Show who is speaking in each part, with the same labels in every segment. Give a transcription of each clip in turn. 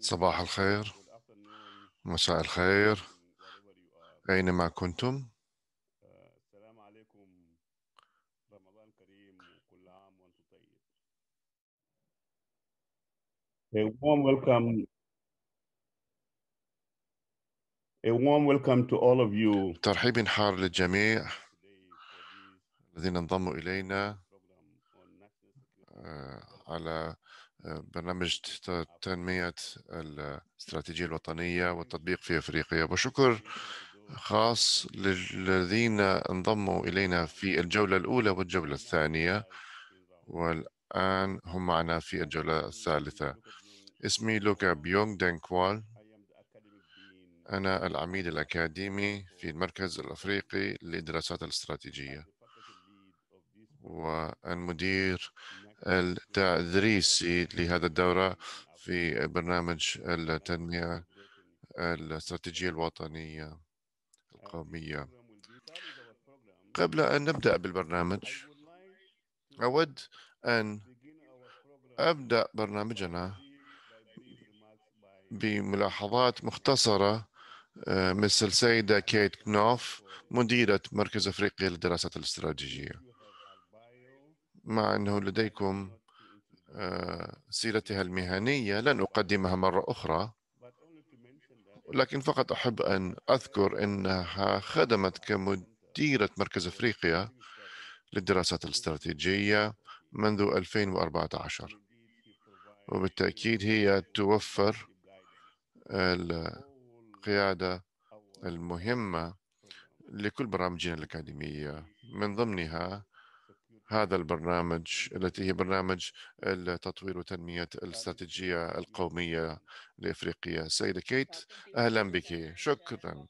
Speaker 1: صباح الخير مساء الخير أينما كنتم السلام عليكم رمضان كريم وكل عام وأنتم طيب A warm welcome A warm welcome to all of you ترحيب حار للجميع الذين انضموا إلينا آه، على برنامج تنمية الاستراتيجية الوطنية والتطبيق في أفريقيا وشكر خاص للذين انضموا إلينا في الجولة الأولى والجولة الثانية والآن هم معنا في الجولة الثالثة اسمي لوكا بيونغ دينكوال أنا العميد الأكاديمي في المركز الأفريقي للدراسات الاستراتيجية والمدير التدريسي لهذا الدورة في برنامج التنمية الاستراتيجية الوطنية القومية قبل أن نبدأ بالبرنامج أود أن أبدأ برنامجنا بملاحظات مختصرة آه، مثل سيدة كيت كنوف مديرة مركز أفريقيا للدراسات الاستراتيجية مع أنه لديكم آه، سيرتها المهنية لن أقدمها مرة أخرى لكن فقط أحب أن أذكر أنها خدمت كمديرة مركز أفريقيا للدراسات الاستراتيجية منذ 2014 وبالتأكيد هي توفر القيادة المهمة لكل برامجنا الأكاديمية من ضمنها هذا البرنامج التي هي برنامج التطوير وتنمية الاستراتيجية القومية لإفريقيا سيدة كيت أهلا بك شكرا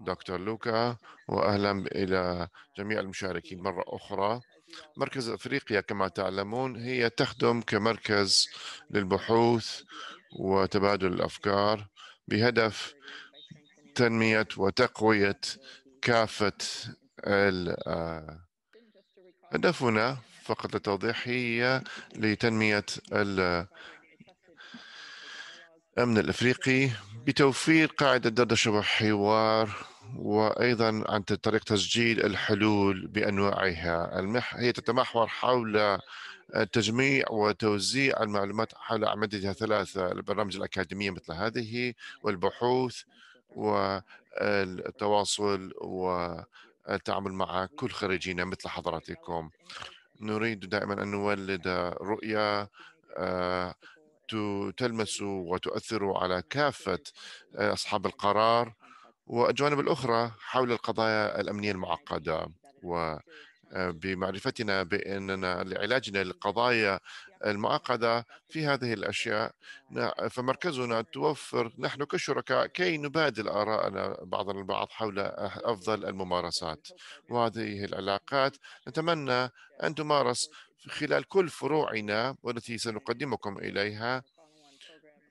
Speaker 1: دكتور لوكا وأهلا إلى جميع المشاركين مرة أخرى مركز أفريقيا كما تعلمون هي تخدم كمركز للبحوث وتبادل الأفكار بهدف تنمية وتقوية كافة هدفنا فقط للتوضيح هي لتنمية الأمن الأفريقي بتوفير قاعدة دردشة وحوار وأيضا عن طريق تسجيل الحلول بأنواعها المح... هي تتمحور حول تجميع وتوزيع المعلومات على أعمدتها ثلاثة البرامج الأكاديمية مثل هذه والبحوث والتواصل و التعامل مع كل خريجينا مثل حضراتكم نريد دائما أن نولد رؤية آه، تلمس وتؤثر على كافة آه، أصحاب القرار والجوانب الأخرى حول القضايا الأمنية المعقدة و بمعرفتنا بأننا لعلاجنا للقضايا المعقدة في هذه الأشياء فمركزنا توفر نحن كشركاء كي نبادل آراءنا بعضنا البعض حول أه، أفضل الممارسات وهذه العلاقات نتمنى أن تمارس خلال كل فروعنا والتي سنقدمكم إليها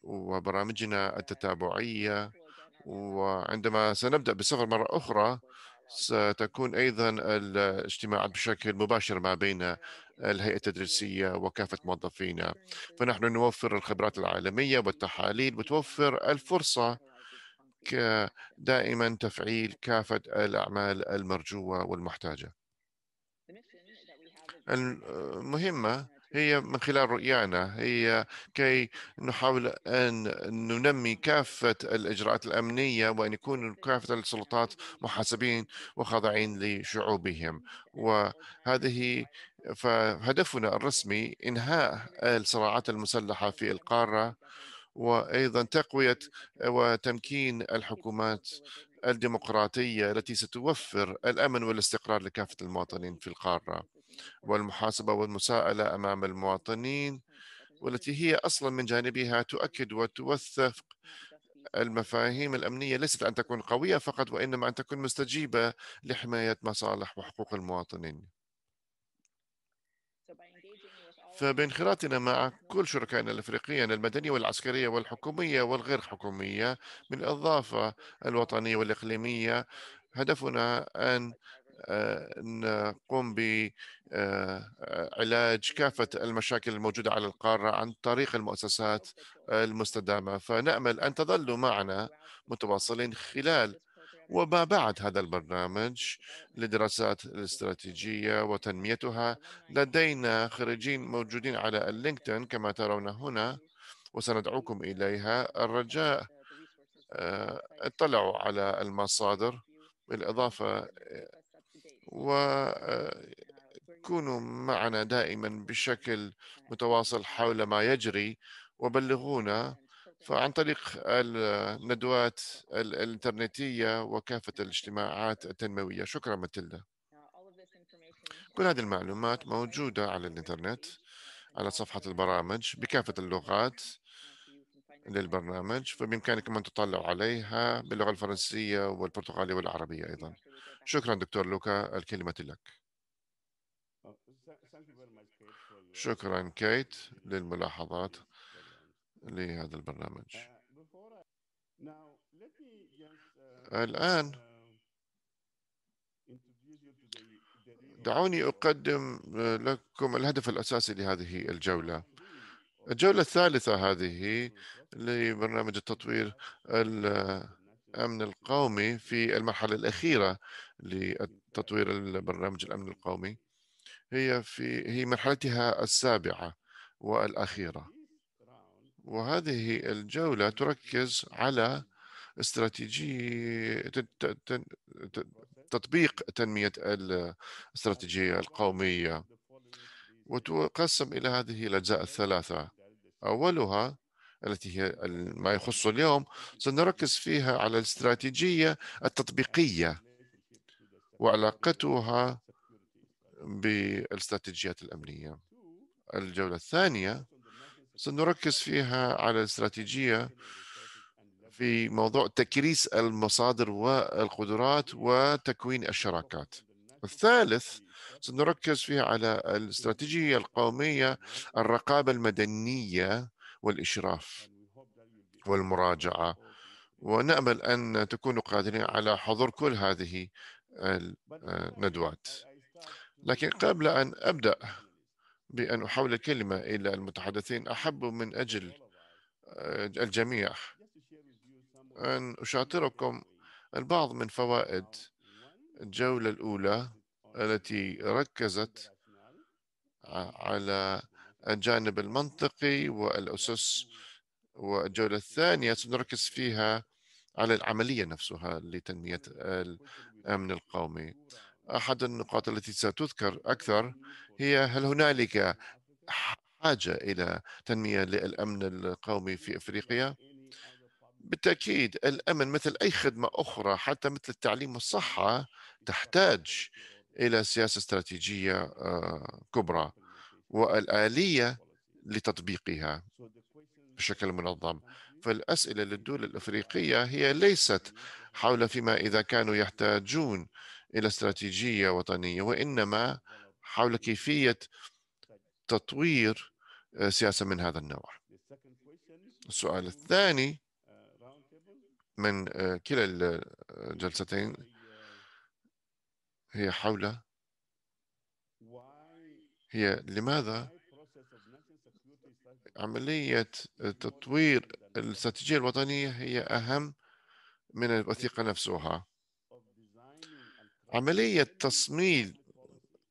Speaker 1: وبرامجنا التتابعية وعندما سنبدأ بالسفر مرة أخرى ستكون أيضا الاجتماعات بشكل مباشر ما بين الهيئة التدريسية وكافة موظفينا فنحن نوفر الخبرات العالمية والتحاليل وتوفر الفرصة دائما تفعيل كافة الأعمال المرجوة والمحتاجة المهمة هي من خلال رؤيانا هي كي نحاول أن ننمي كافة الإجراءات الأمنية وأن يكون كافة السلطات محاسبين وخاضعين لشعوبهم وهذه فهدفنا الرسمي إنهاء الصراعات المسلحة في القارة وأيضا تقوية وتمكين الحكومات الديمقراطية التي ستوفر الأمن والاستقرار لكافة المواطنين في القارة والمحاسبة والمساءلة أمام المواطنين والتي هي أصلا من جانبها تؤكد وتوثق المفاهيم الأمنية ليست أن تكون قوية فقط وإنما أن تكون مستجيبة لحماية مصالح وحقوق المواطنين فبانخراطنا مع كل شركائنا الافريقيين المدنيه والعسكريه والحكوميه والغير حكوميه بالاضافه الوطنيه والاقليميه هدفنا ان آه، نقوم بعلاج آه، كافة المشاكل الموجودة على القارة عن طريق المؤسسات المستدامة فنأمل أن تظلوا معنا متواصلين خلال وما بعد هذا البرنامج لدراسات الاستراتيجية وتنميتها لدينا خريجين موجودين على اللينكدين كما ترون هنا وسندعوكم إليها الرجاء آه، اطلعوا على المصادر بالإضافة وكونوا معنا دائما بشكل متواصل حول ما يجري وبلغونا فعن طريق الندوات الإنترنتية وكافة الاجتماعات التنموية شكرا ماتيلدا كل هذه المعلومات موجودة على الإنترنت على صفحة البرامج بكافة اللغات للبرنامج فبإمكانكم أن تطلعوا عليها باللغة الفرنسية والبرتغالية والعربية أيضا شكرا دكتور لوكا الكلمة لك أه، شكرا كيت للملاحظات لهذا البرنامج أه، uh, الآن uh, دعوني أقدم آه، لكم الهدف الأساسي لهذه الجولة الجولة الثالثة هذه لبرنامج التطوير الأمن القومي في المرحلة الأخيرة لتطوير البرنامج الامن القومي هي في هي مرحلتها السابعه والاخيره وهذه الجوله تركز على استراتيجيه تطبيق تنميه الاستراتيجيه القوميه وتقسم الى هذه الاجزاء الثلاثه اولها التي هي ما يخص اليوم سنركز فيها على الاستراتيجيه التطبيقيه وعلاقتها بالاستراتيجيات الأمنية الجولة الثانية سنركز فيها على الاستراتيجية في موضوع تكريس المصادر والقدرات وتكوين الشراكات الثالث سنركز فيها على الاستراتيجية القومية الرقابة المدنية والإشراف والمراجعة ونأمل أن تكونوا قادرين على حضور كل هذه الندوات آه، لكن قبل أن أبدأ بأن أحول الكلمة إلى المتحدثين أحب من أجل آه، الجميع أن أشاطركم البعض من فوائد الجولة الأولى التي ركزت على الجانب المنطقي والأسس والجولة الثانية سنركز فيها على العملية نفسها لتنمية الأمن القومي أحد النقاط التي ستذكر أكثر هي هل هنالك حاجة إلى تنمية للأمن القومي في أفريقيا؟ بالتأكيد الأمن مثل أي خدمة أخرى حتى مثل التعليم والصحة تحتاج إلى سياسة استراتيجية آه، كبرى والآلية لتطبيقها بشكل منظم فالأسئلة للدول الأفريقية هي ليست حول فيما إذا كانوا يحتاجون إلى استراتيجية وطنية وإنما حول كيفية تطوير آه، سياسة من هذا النوع السؤال الثاني من آه، كلا الجلستين آه، هي حول هي لماذا عملية تطوير الاستراتيجية الوطنية هي أهم من الوثيقة نفسها عملية تصميم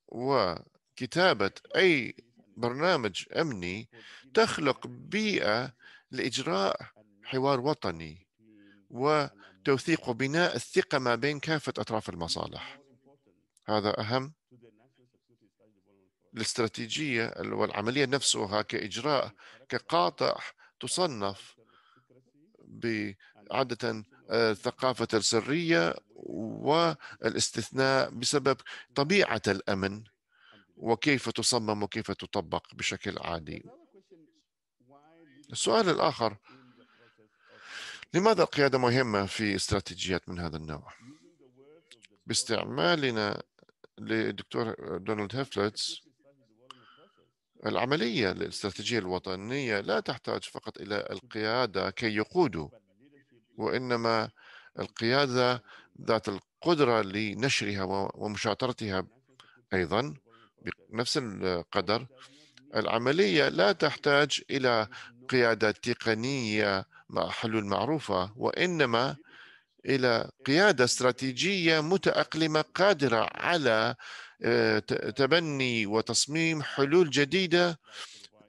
Speaker 1: وكتابة أي برنامج أمني تخلق بيئة لإجراء حوار وطني وتوثيق وبناء الثقة ما بين كافة أطراف المصالح هذا أهم الاستراتيجية والعملية نفسها كإجراء كقاطع تصنف يعني عادة الثقافة آه، السرية والاستثناء بسبب طبيعة الأمن وكيف تصمم وكيف تطبق بشكل عادي السؤال الآخر لماذا القيادة مهمة في استراتيجيات من هذا النوع؟ باستعمالنا للدكتور دونالد هيفلتس العملية الاستراتيجية الوطنية لا تحتاج فقط إلى القيادة كي يقودوا وإنما القيادة ذات القدرة لنشرها ومشاطرتها أيضا بنفس القدر العملية لا تحتاج إلى قيادة تقنية مع حلول معروفة وإنما إلى قيادة استراتيجية متأقلمة قادرة على آه، تبني وتصميم حلول جديده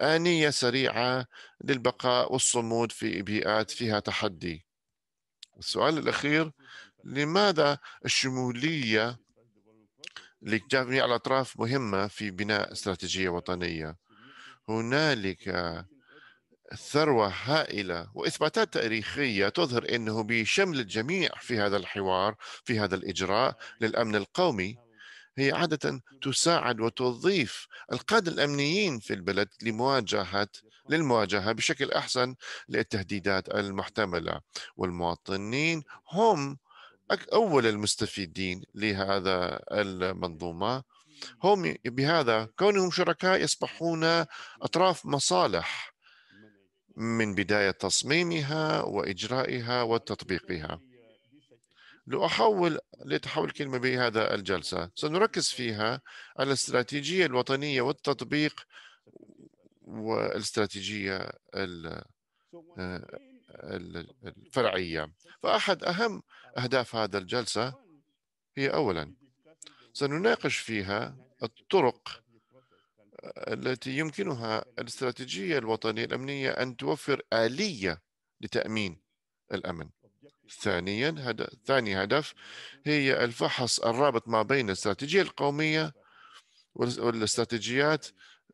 Speaker 1: آنية سريعة للبقاء والصمود في بيئات فيها تحدي. السؤال الأخير لماذا الشمولية لجميع الأطراف مهمة في بناء استراتيجية وطنية؟ هنالك ثروة هائلة وإثباتات تاريخية تظهر أنه بشمل الجميع في هذا الحوار في هذا الإجراء للأمن القومي هي عادة تساعد وتضيف القادة الأمنيين في البلد لمواجهة للمواجهة بشكل أحسن للتهديدات المحتملة والمواطنين هم أول المستفيدين لهذا المنظومة هم بهذا كونهم شركاء يصبحون أطراف مصالح من بداية تصميمها وإجرائها وتطبيقها لأحول لتحول كلمة بهذا الجلسة سنركز فيها على الاستراتيجية الوطنية والتطبيق والاستراتيجية الفرعية فأحد أهم أهداف هذا الجلسة هي أولا سنناقش فيها الطرق التي يمكنها الاستراتيجية الوطنية الأمنية أن توفر آلية لتأمين الأمن ثانيا هذا ثاني هدف هي الفحص الرابط ما بين الاستراتيجية القومية والاستراتيجيات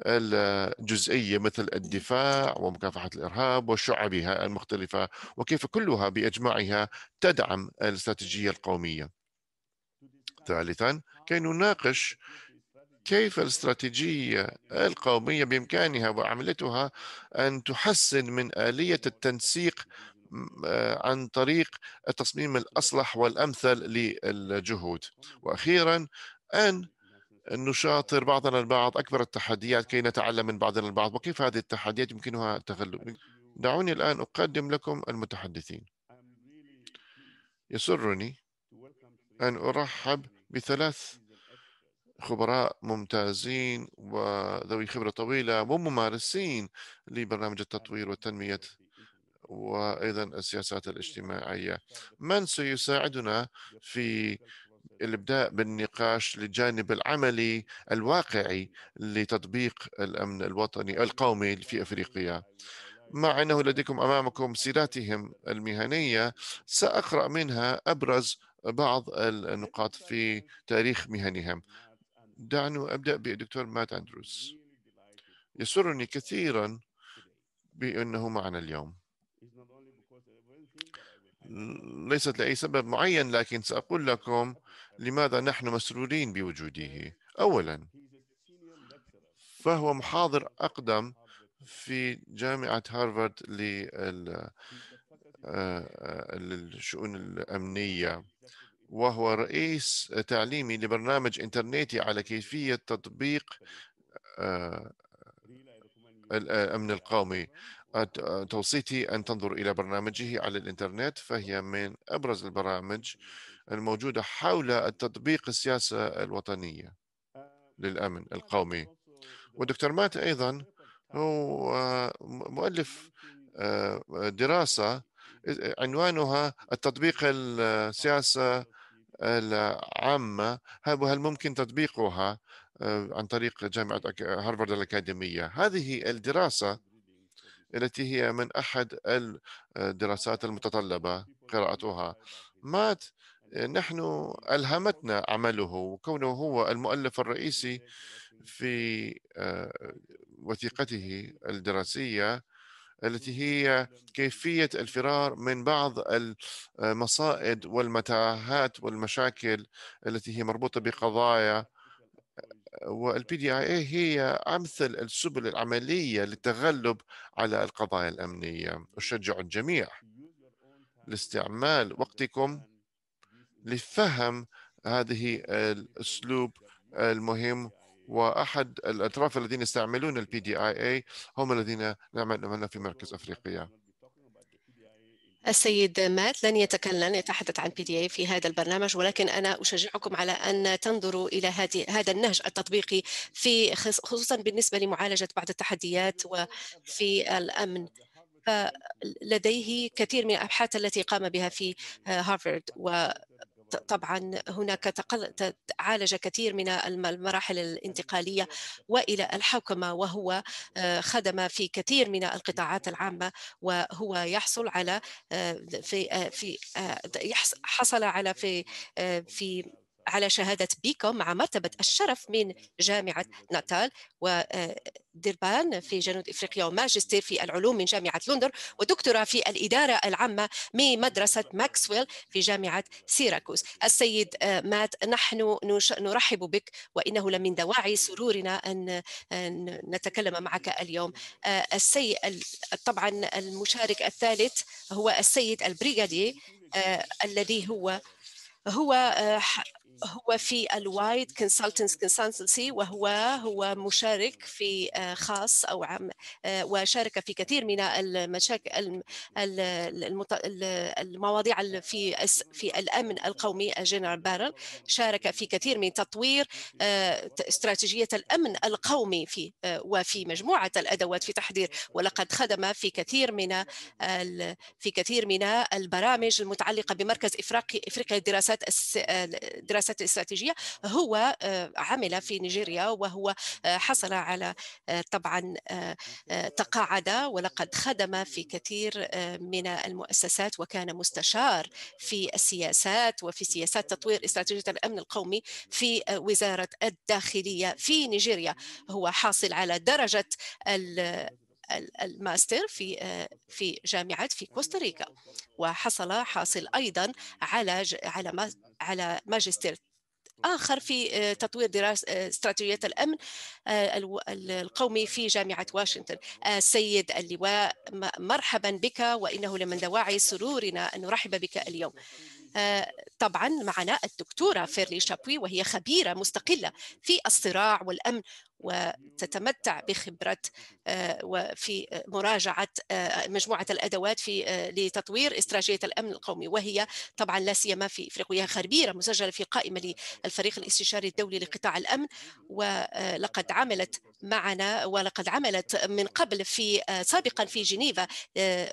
Speaker 1: الجزئية مثل الدفاع ومكافحة الإرهاب وشعبها المختلفة وكيف كلها بإجماعها تدعم الاستراتيجية القومية ثالثا كي نناقش كيف الاستراتيجية القومية بإمكانها وعملتها أن تحسن من آلية التنسيق آه، عن طريق التصميم الأصلح والأمثل للجهود وأخيرا أن نشاطر بعضنا البعض أكبر التحديات كي نتعلم من بعضنا البعض وكيف هذه التحديات يمكنها التغلب دعوني الآن أقدم لكم المتحدثين يسرني أن أرحب بثلاث خبراء ممتازين وذوي خبرة طويلة وممارسين لبرنامج التطوير وتنمية وايضا السياسات الاجتماعيه من سيساعدنا في الابداء بالنقاش للجانب العملي الواقعي لتطبيق الامن الوطني القومي في افريقيا مع انه لديكم امامكم سيراتهم المهنيه ساقرا منها ابرز بعض النقاط في تاريخ مهنهم دعنا ابدا بالدكتور مات اندروس يسرني كثيرا بانه معنا اليوم ليست لأي سبب معين لكن سأقول لكم لماذا نحن مسرورين بوجوده أولا فهو محاضر أقدم في جامعة هارفارد آه، للشؤون الأمنية وهو رئيس تعليمي لبرنامج إنترنتي على كيفية تطبيق آه، الأمن القومي توصيتي أن تنظر إلى برنامجه على الإنترنت فهي من أبرز البرامج الموجودة حول التطبيق السياسة الوطنية للأمن القومي ودكتور مات أيضا هو مؤلف آه، دراسة عنوانها التطبيق السياسة العامة هل ممكن تطبيقها آه، عن طريق جامعة هارفارد الأكاديمية هذه الدراسة التي هي من أحد الدراسات المتطلبة قراءتها مات نحن ألهمتنا عمله وكونه هو المؤلف الرئيسي في آه، وثيقته الدراسية التي هي كيفية الفرار من بعض المصائد والمتاهات والمشاكل التي هي مربوطة بقضايا والبي دي اي هي امثل السبل العمليه للتغلب على القضايا الامنيه اشجع الجميع لاستعمال وقتكم لفهم هذه الاسلوب المهم واحد الاطراف الذين يستعملون البي دي اي هم الذين نعمل في مركز افريقيا
Speaker 2: السيد مات لن يتكلم يتحدث عن بي دي اي في هذا البرنامج ولكن انا اشجعكم على ان تنظروا الى هذه هذا النهج التطبيقي في خصوصا بالنسبه لمعالجه بعض التحديات وفي الامن لديه كثير من الابحاث التي قام بها في هارفارد و طبعا هناك تقل... عالج كثير من المراحل الانتقالية وإلى الحوكمة وهو آه، خدم في كثير من القطاعات العامة وهو يحصل على آه، في آه، في حصل على في في على شهادة بيكم مع مرتبة الشرف من جامعة ناتال ودربان آه، في جنوب إفريقيا وماجستير في العلوم من جامعة لندن ودكتوراه في الإدارة العامة من مدرسة ماكسويل في جامعة سيراكوس السيد آه، مات نحن نرحب بك وإنه لمن دواعي سرورنا أن نتكلم معك اليوم آه، السيد طبعا المشارك الثالث هو السيد البريغادي الذي هو هو هو في الوايد كونسلتنس كونسلتنسي وهو هو مشارك في آه، خاص او عام آه، وشارك في كثير من المشاكل المواضيع في في الامن القومي جنرال آه، بارل شارك في كثير من تطوير استراتيجيه الامن القومي في وفي مجموعه الادوات في تحضير ولقد خدم في كثير من في كثير من البرامج المتعلقه بمركز افريقيا افريقيا للدراسات الدراسات الاستراتيجيه هو آه، عمل في نيجيريا وهو آه، حصل على آه، طبعا تقاعد ولقد خدم في كثير من المؤسسات وكان مستشار في السياسات وفي سياسات تطوير استراتيجيه الامن القومي في وزاره الداخليه في نيجيريا هو حاصل على درجه الماستر في في جامعة في كوستاريكا وحصل حاصل أيضا على على على ماجستير آخر في آه، تطوير دراسة آه، استراتيجيات الأمن آه، القومي في جامعة واشنطن السيد اللواء مرحبا بك وإنه لمن دواعي سرورنا أن نرحب بك اليوم طبعا معنا الدكتورة فيرلي شابوي وهي خبيرة مستقلة في الصراع والأمن وتتمتع بخبرة آه، وفي آه، مراجعة آه، مجموعة الأدوات في لتطوير استراتيجية الأمن القومي وهي طبعا لا سيما في إفريقيا خربيرة مسجلة في قائمة للفريق الاستشاري الدولي لقطاع الأمن ولقد عملت معنا ولقد عملت من قبل في سابقا في جنيفا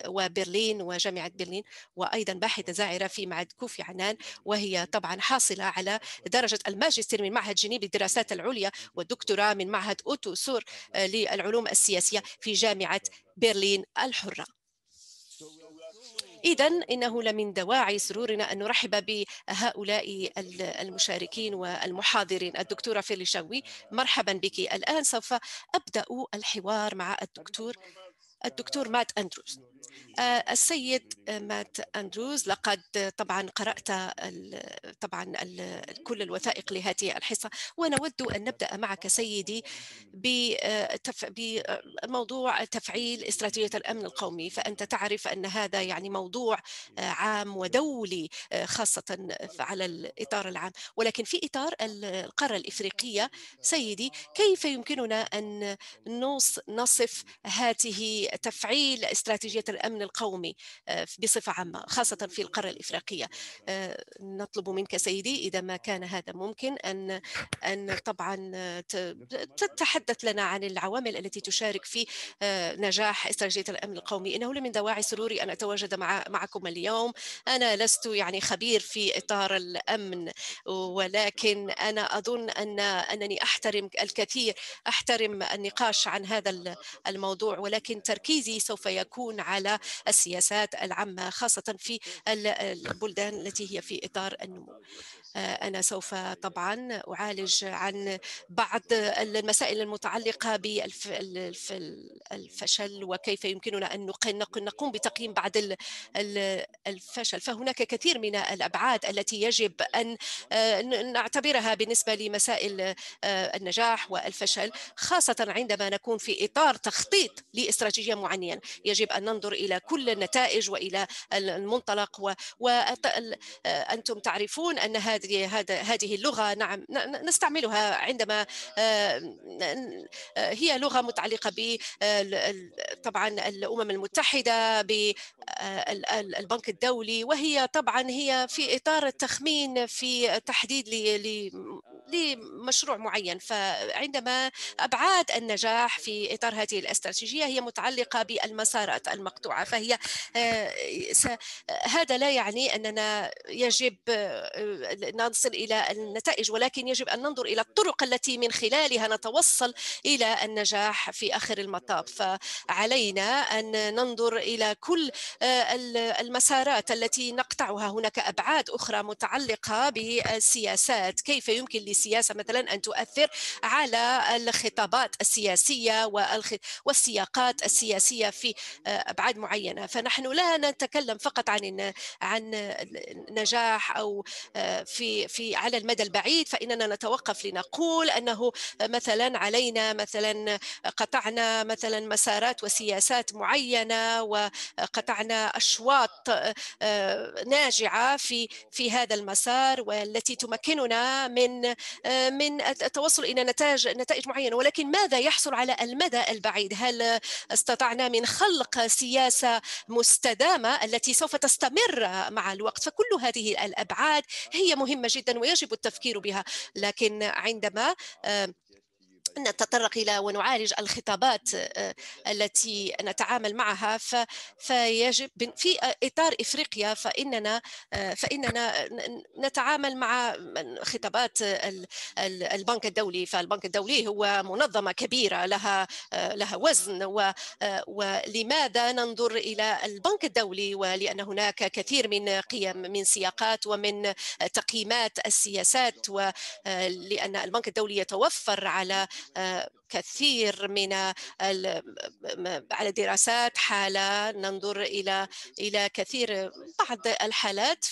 Speaker 2: وبرلين وجامعة برلين وأيضا باحثة زائرة في معهد كوفي عنان وهي طبعا حاصلة على درجة الماجستير من معهد جنيف للدراسات العليا والدكتوراه من معهد أوتو سور آه، للعلوم السياسية في جامعة برلين الحرة إذا إنه لمن دواعي سرورنا أن نرحب بهؤلاء المشاركين والمحاضرين الدكتورة فيلي شاوي مرحبا بك الآن سوف أبدأ الحوار مع الدكتور الدكتور مات أندروز آه، السيد مات أندروز لقد طبعا قرأت طبعا كل الوثائق لهذه الحصة ونود أن نبدأ معك سيدي آه، بموضوع تفعيل استراتيجية الأمن القومي فأنت تعرف أن هذا يعني موضوع آه، عام ودولي خاصة على الإطار العام ولكن في إطار القارة الإفريقية سيدي كيف يمكننا أن نصف هذه لتفعيل استراتيجية الأمن القومي آه، بصفة عامة خاصة في القارة الإفريقية آه، نطلب منك سيدي إذا ما كان هذا ممكن أن أن طبعا آه، تتحدث لنا عن العوامل التي تشارك في نجاح استراتيجية الأمن القومي إنه لمن دواعي سروري أن أتواجد مع معكم اليوم أنا لست يعني خبير في إطار الأمن ولكن أنا أظن أن أنني أحترم الكثير أحترم النقاش عن هذا الموضوع ولكن تركيزي سوف يكون على السياسات العامة خاصة في البلدان التي هي في إطار النمو أنا سوف أيوة. طبعا أعالج عن بعض المسائل المتعلقة بالفشل وكيف يمكننا أن نقوم بتقييم بعض الفشل فهناك كثير من الأبعاد التي يجب أن آه، نعتبرها بالنسبة لمسائل آه، النجاح والفشل خاصة عندما نكون في إطار تخطيط لاستراتيجية معينة يجب أن ننظر إلى كل النتائج وإلى المنطلق وأنتم آه، تعرفون أن هذه هذه هذا هذه اللغه نعم نستعملها عندما آه، آه، هي لغه متعلقه ب آه، طبعا الامم المتحده بالبنك الدولي وهي طبعا هي في اطار التخمين في تحديد لمشروع معين فعندما ابعاد النجاح في اطار هذه الاستراتيجيه هي متعلقه بالمسارات المقطوعه فهي هذا لا يعني اننا يجب نصل إلى النتائج ولكن يجب أن ننظر إلى الطرق التي من خلالها نتوصل إلى النجاح في آخر المطاف فعلينا أن ننظر إلى كل آه، المسارات التي نقطعها هناك أبعاد أخرى متعلقة بالسياسات كيف يمكن للسياسه مثلا أن تؤثر على الخطابات السياسية والسياقات السياسية في آه، أبعاد معينة فنحن لا نتكلم فقط عن عن نجاح أو آه، في في في على المدى البعيد فاننا نتوقف لنقول انه مثلا علينا مثلا قطعنا مثلا مسارات وسياسات معينه وقطعنا اشواط آه، ناجعه في في هذا المسار والتي تمكننا من آه، من التوصل الى نتائج نتائج معينه ولكن ماذا يحصل على المدى البعيد هل استطعنا من خلق سياسه مستدامه التي سوف تستمر مع الوقت فكل هذه الابعاد هي مهمة مهمة جدا ويجب التفكير بها لكن عندما نتطرق إلى ونعالج الخطابات آه، التي نتعامل معها فيجب في آه، إطار إفريقيا فإننا آه، فإننا نتعامل مع خطابات البنك الدولي فالبنك الدولي هو منظمة كبيرة لها لها وزن ولماذا ننظر إلى البنك الدولي ولأن هناك كثير من قيم من سياقات ومن تقييمات السياسات ولأن البنك الدولي يتوفر على uh, كثير من على دراسات حالة ننظر إلى إلى كثير بعض الحالات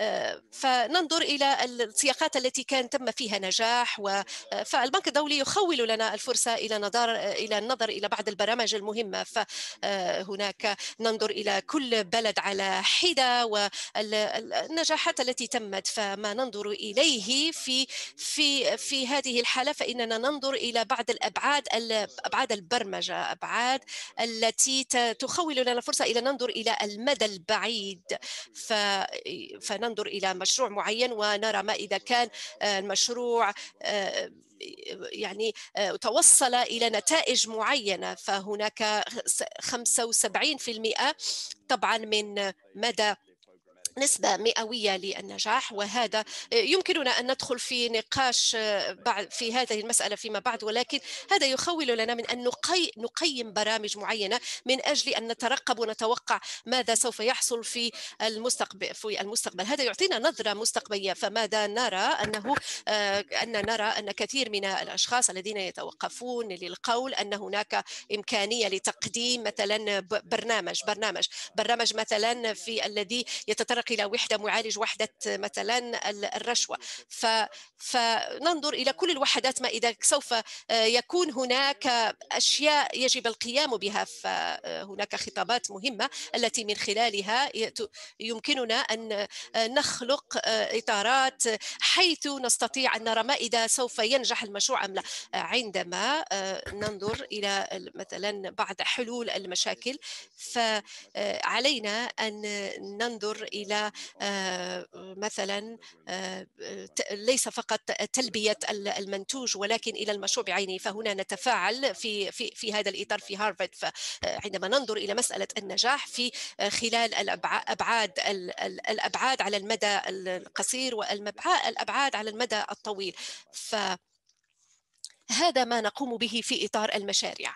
Speaker 2: آه، فننظر إلى السياقات التي كان تم فيها نجاح آه، فالبنك الدولي يخول لنا الفرصة إلى نظر إلى النظر إلى بعض البرامج المهمة فهناك آه، ننظر إلى كل بلد على حدة والنجاحات التي تمت فما ننظر إليه في في في هذه الحالة فإننا ننظر إلى بعض ابعاد ابعاد البرمجه ابعاد التي تخول لنا الفرصه الى ننظر الى المدى البعيد فننظر الى مشروع معين ونرى ما اذا كان المشروع آه، يعني آه، توصل إلى نتائج معينة فهناك 75% طبعا من مدى نسبة مئوية للنجاح وهذا يمكننا أن ندخل في نقاش آه، في هذه المسألة فيما بعد ولكن هذا يخول لنا من أن نقيم برامج معينة من أجل أن نترقب ونتوقع ماذا سوف يحصل في المستقبل في المستقبل هذا يعطينا نظرة مستقبلية فماذا نرى أنه آه، أن نرى أن كثير من الأشخاص الذين يتوقفون للقول أن هناك إمكانية لتقديم مثلا برنامج برنامج برنامج مثلا في الذي يتطرق الى وحده معالج وحده مثلا الرشوه ف فننظر الى كل الوحدات ما اذا سوف آه، يكون هناك اشياء يجب القيام بها فهناك آه، خطابات مهمه التي من خلالها يمكننا ان آه، نخلق اطارات حيث نستطيع ان نرى ما اذا سوف ينجح المشروع ام لا عندما ننظر الى مثلا بعض حلول المشاكل فعلينا ان ننظر الى آه، مثلا آه، ليس فقط تلبيه المنتوج ولكن الى المشروع بعينه فهنا نتفاعل في في في هذا الاطار في هارفارد عندما ننظر الى مساله النجاح في آه، خلال الابعاد الابعاد على المدى القصير والابعاد على المدى الطويل ف هذا ما نقوم به في اطار المشاريع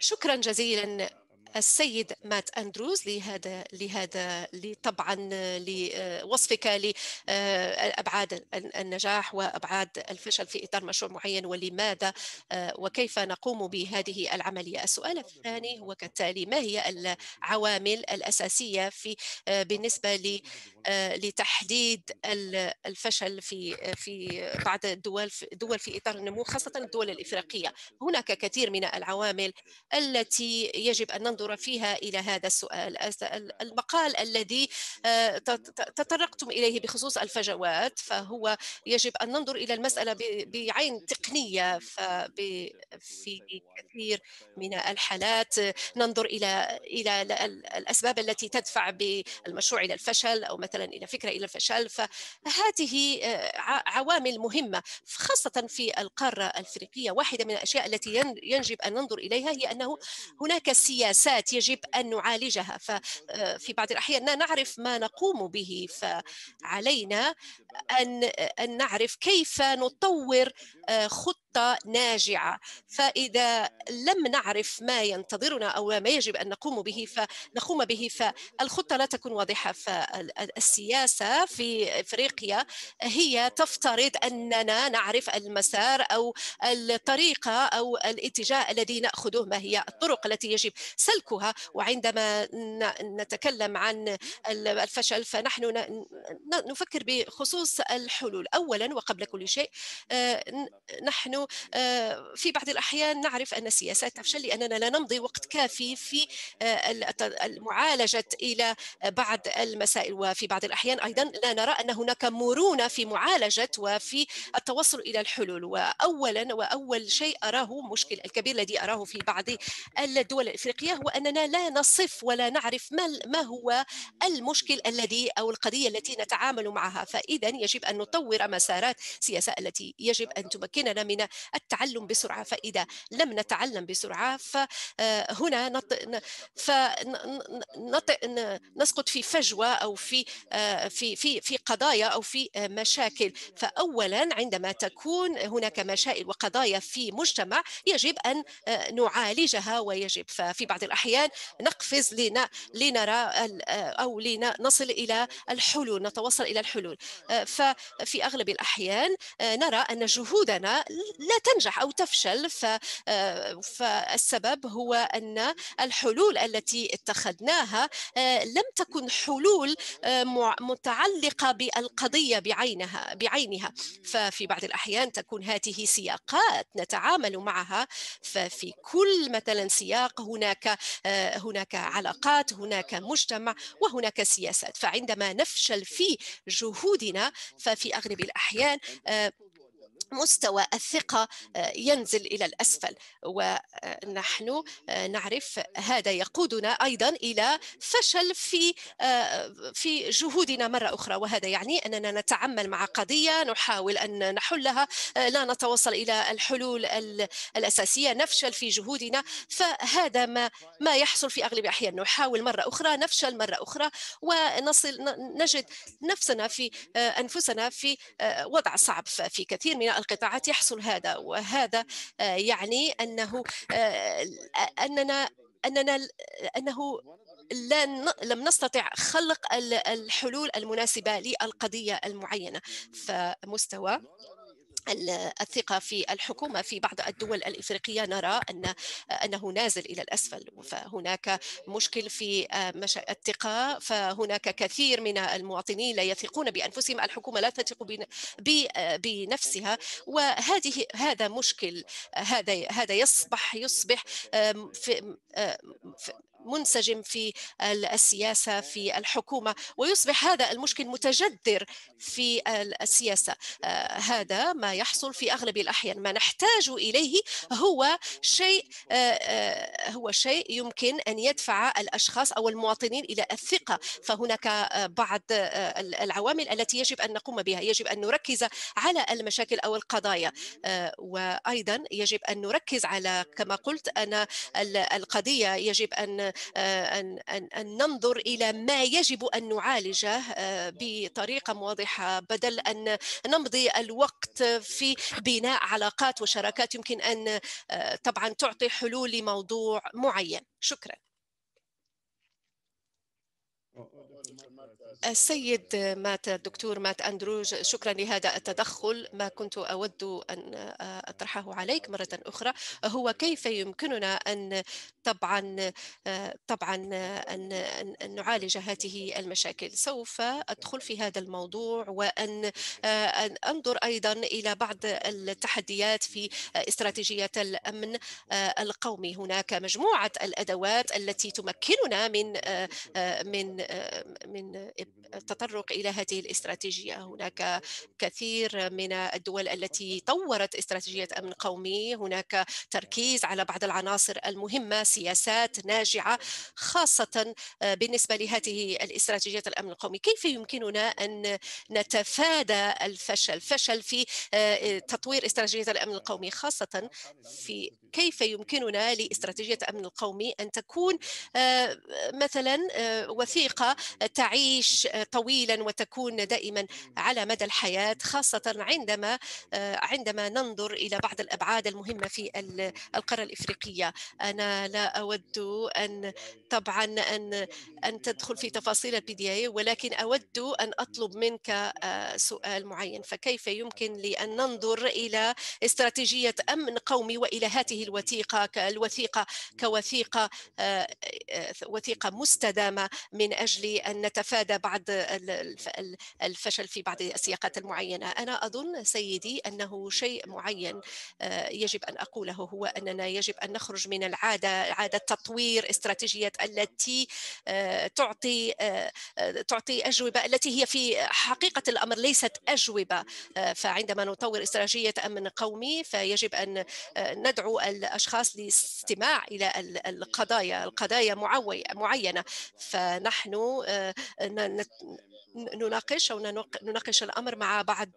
Speaker 2: شكرا جزيلا السيد مات أندروز لهذا لهذا طبعا لوصفك لأبعاد آه، النجاح وأبعاد الفشل في إطار مشروع معين ولماذا آه، وكيف نقوم بهذه العملية السؤال الثاني هو كالتالي ما هي العوامل الأساسية في آه، بالنسبة لتحديد الفشل في في بعض الدول دول في إطار النمو خاصة الدول الإفريقية هناك كثير من العوامل التي يجب أن ننظر ننظر فيها إلى هذا السؤال نعم. المقال الذي آه، تطرقتم إليه بخصوص الفجوات فهو يجب أن ننظر إلى المسألة بعين تقنية في كثير من الحالات ننظر إلى إلى الأسباب التي تدفع بالمشروع إلى الفشل أو مثلا إلى فكرة إلى الفشل فهذه آه، عوامل مهمة خاصة في القارة الأفريقية واحدة من الأشياء التي ينجب أن ننظر إليها هي أنه هناك سياسات ملفات يجب أن نعالجها ففي آه، بعض الأحيان نعرف ما نقوم به فعلينا أن نعرف كيف نطور آه، خطة خطة ناجعة فإذا لم نعرف ما ينتظرنا أو ما يجب أن نقوم به فنقوم به فالخطة لا تكون واضحة فالسياسة في إفريقيا هي تفترض أننا نعرف المسار أو الطريقة أو الاتجاه الذي نأخذه ما هي الطرق التي يجب سلكها وعندما نتكلم عن الفشل فنحن نفكر بخصوص الحلول أولا وقبل كل شيء آه، نحن آه، في بعض الأحيان نعرف أن السياسات تفشل لأننا لا نمضي وقت كافي في آه، معالجة إلى بعض المسائل وفي بعض الأحيان أيضا لا نرى أن هناك مرونة في معالجة وفي التوصل إلى الحلول وأولا وأول شيء أراه مشكل الكبير الذي أراه في بعض الدول الإفريقية هو أننا لا نصف ولا نعرف ما, ما هو المشكل الذي أو القضية التي نتعامل معها فإذا يجب أن نطور مسارات سياسة التي يجب أن تمكننا من التعلم بسرعة فإذا لم نتعلم بسرعة فهنا آه، نط... فنط... نسقط في فجوة أو في آه، في في في قضايا أو في آه، مشاكل فأولا عندما تكون هناك مشاكل وقضايا في مجتمع يجب أن نعالجها ويجب ففي بعض الأحيان نقفز لنا لنرى أو لنصل إلى الحلول نتوصل إلى الحلول ففي أغلب الأحيان نرى أن جهودنا لا تنجح أو تفشل آه، فالسبب هو أن الحلول التي اتخذناها آه، لم تكن حلول آه، متعلقة بالقضية بعينها بعينها ففي بعض الأحيان تكون هذه سياقات نتعامل معها ففي كل مثلا سياق هناك هناك علاقات هناك مجتمع وهناك سياسات فعندما نفشل في جهودنا ففي أغلب الأحيان مستوى الثقة آه، ينزل إلى الأسفل ونحن آه، نعرف هذا يقودنا أيضا إلى فشل في آه، في جهودنا مرة أخرى وهذا يعني أننا نتعامل مع قضية نحاول أن نحلها لا نتوصل إلى الحلول الأساسية نفشل في جهودنا فهذا ما ما يحصل في أغلب الأحيان نحاول مرة أخرى نفشل مرة أخرى ونصل نجد نفسنا في أنفسنا في وضع صعب في كثير من القطاعات يحصل هذا وهذا آه، يعني أنه آه، أننا أننا أنه لا لم نستطع خلق الحلول المناسبة للقضية المعينة فمستوى الثقه في الحكومه في بعض الدول الافريقيه نرى ان انه نازل الى الاسفل فهناك مشكل في آه، الثقه فهناك كثير من المواطنين لا يثقون بانفسهم الحكومه لا تثق بنفسها وهذه هذا مشكل هذا هذا يصبح يصبح في منسجم في السياسة في الحكومة ويصبح هذا المشكل متجذر في السياسة آه، هذا ما يحصل في أغلب الأحيان ما نحتاج إليه هو شيء آه، آه، هو شيء يمكن أن يدفع الأشخاص أو المواطنين إلى الثقة فهناك بعض العوامل التي يجب أن نقوم بها يجب أن نركز على المشاكل أو القضايا وأيضا يجب أن نركز على كما قلت أن القضية يجب أن أن, أن, أن ننظر إلى ما يجب أن نعالجه آه، بطريقة واضحة بدل أن نمضي الوقت في بناء علاقات وشراكات يمكن أن آه، طبعا تعطي حلول لموضوع معين شكرا السيد مات الدكتور مات أندروج شكرا لهذا التدخل ما كنت أود أن أطرحه عليك مرة أخرى هو كيف يمكننا أن طبعا طبعا أن, أن نعالج هذه المشاكل سوف أدخل في هذا الموضوع وأن أن أنظر أيضا إلى بعض التحديات في استراتيجية الأمن القومي هناك مجموعة الأدوات التي تمكننا من من من التطرق إلى هذه الاستراتيجية هناك كثير من الدول التي طورت استراتيجية أمن قومي هناك تركيز على بعض العناصر المهمة سياسات ناجعة خاصة بالنسبة لهذه الاستراتيجية الأمن القومي كيف يمكننا أن نتفادى الفشل فشل في آه، تطوير استراتيجية الأمن القومي خاصة في كيف يمكننا لاستراتيجية الأمن القومي أن تكون آه، مثلا آه، وثيقة تعيش تعيش طويلا وتكون دائما على مدى الحياة خاصة عندما عندما ننظر إلى بعض الأبعاد المهمة في القارة الإفريقية أنا لا أود أن طبعا أن أن تدخل في تفاصيل البي دي اي ولكن أود أن أطلب منك آه، سؤال معين فكيف يمكن لي أن ننظر إلى استراتيجية أمن قومي وإلى هذه الوثيقة الوثيقة كوثيقة آه، آه، وثيقة مستدامة من أجل أن نتفادى بعض بعض الفشل في بعض السياقات المعينة أنا أظن سيدي أنه شيء معين آه، يجب أن أقوله هو أننا يجب أن نخرج من العادة عادة تطوير استراتيجيات التي آه، تعطي آه، تعطي أجوبة التي هي في حقيقة الأمر ليست أجوبة فعندما نطور استراتيجية أمن قومي فيجب أن ندعو الأشخاص للاستماع إلى القضايا القضايا معينة فنحن نناقش أو نناقش الأمر مع بعض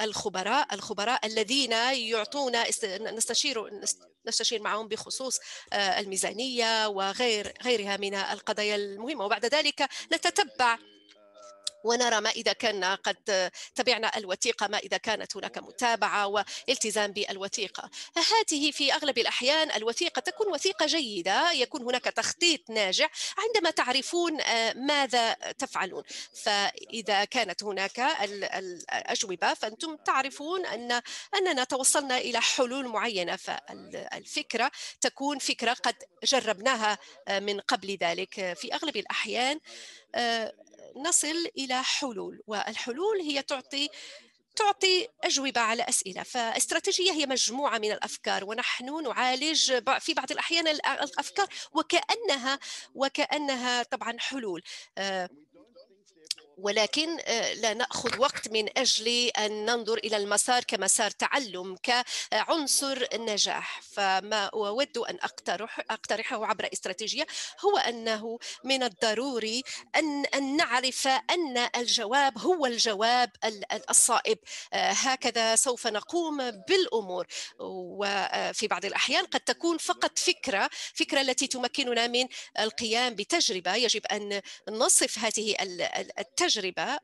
Speaker 2: الخبراء الخبراء الذين يعطونا نستشير نستشير معهم بخصوص آه، الميزانية وغير غيرها من القضايا المهمة وبعد ذلك نتتبع ونرى ما إذا كنا قد تبعنا الوثيقة ما إذا كانت هناك متابعة والتزام بالوثيقة هذه في أغلب الأحيان الوثيقة تكون وثيقة جيدة يكون هناك تخطيط ناجح عندما تعرفون آه، ماذا تفعلون فإذا كانت هناك الأجوبة فأنتم تعرفون أن أننا توصلنا إلى حلول معينة فالفكرة تكون فكرة قد جربناها آه، من قبل ذلك في أغلب الأحيان آه، نصل إلى حلول والحلول هي تعطي تعطي أجوبة على أسئلة فاستراتيجية هي مجموعة من الأفكار ونحن نعالج في بعض الأحيان الأفكار وكأنها وكأنها طبعا حلول آه، ولكن آه، لا ناخذ وقت من اجل ان ننظر الى المسار كمسار تعلم كعنصر النجاح فما اود ان اقترح اقترحه عبر استراتيجيه هو انه من الضروري ان ان نعرف ان الجواب هو الجواب الصائب آه، هكذا سوف نقوم بالامور وفي آه، بعض الاحيان قد تكون فقط فكره فكره التي تمكننا من القيام بتجربه يجب ان نصف هذه التجربة آه،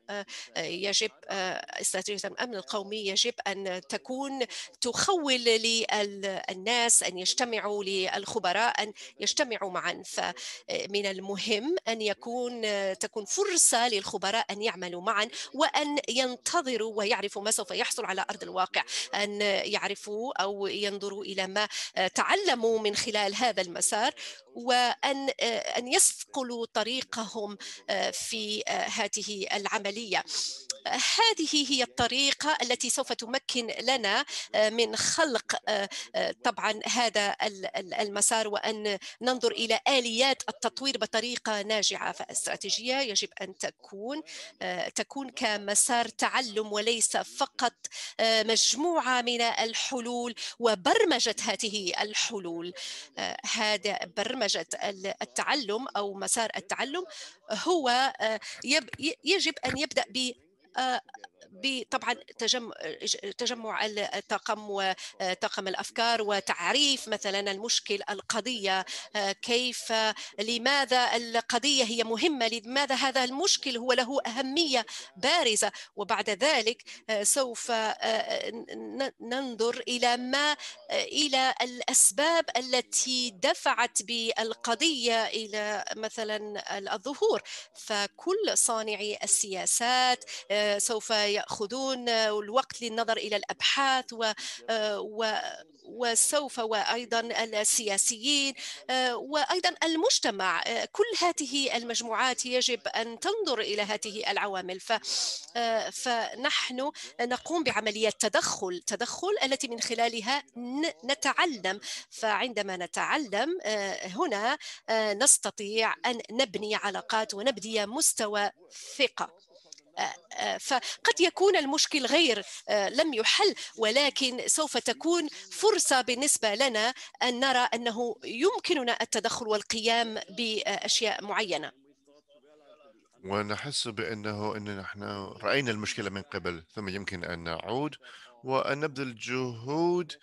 Speaker 2: آه، يجب آه، استراتيجية الأمن القومي يجب أن تكون تخول للناس أن يجتمعوا للخبراء أن يجتمعوا معا فمن المهم أن يكون تكون فرصة للخبراء أن يعملوا معا وأن ينتظروا ويعرفوا ما سوف يحصل على أرض الواقع أن يعرفوا أو ينظروا إلى ما تعلموا من خلال هذا المسار وأن أن يسقلوا طريقهم في هذا هذه العملية هذه هي الطريقة التي سوف تمكن لنا آه، من خلق آه، آه، طبعا هذا المسار وأن ننظر إلى آليات التطوير بطريقة ناجعة فالاستراتيجية يجب أن تكون تكون كمسار تعلم وليس فقط مجموعة من الحلول وبرمجة هذه الحلول هذا برمجة التعلم أو مسار التعلم هو يجب أن يبدأ ب آه، بطبعا تجمع, تجمع الطاقم وطاقم الافكار وتعريف مثلا المشكل القضيه آه، كيف لماذا القضيه هي مهمه لماذا هذا المشكل هو له اهميه بارزه وبعد ذلك آه، سوف آه، ننظر الى ما الى الاسباب التي دفعت بالقضيه الى مثلا الظهور فكل صانعي السياسات سوف ياخذون آه، الوقت للنظر إلى الأبحاث و, آه، و وسوف وأيضا السياسيين آه، وأيضا المجتمع كل هذه المجموعات يجب أن تنظر إلى هذه العوامل ف... فنحن نقوم بعملية تدخل تدخل التي من خلالها نتعلم فعندما نتعلم هنا نستطيع أن نبني علاقات ونبني مستوى ثقة آه، آه، فقد يكون المشكل غير آه، لم يحل ولكن سوف تكون فرصة بالنسبة لنا أن نرى أنه يمكننا التدخل والقيام بأشياء معينة
Speaker 1: ونحس بأنه أن نحن رأينا المشكلة من قبل ثم يمكن أن نعود وأن نبذل جهود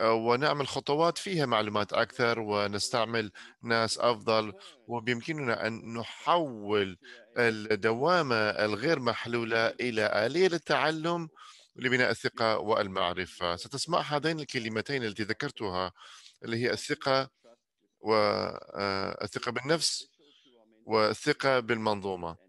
Speaker 1: ونعمل خطوات فيها معلومات أكثر ونستعمل ناس أفضل وبيمكننا أن نحول الدوامة الغير محلولة إلى آلية للتعلم لبناء الثقة والمعرفة ستسمع هذين الكلمتين التي ذكرتها اللي هي الثقة والثقة آه، بالنفس والثقة بالمنظومة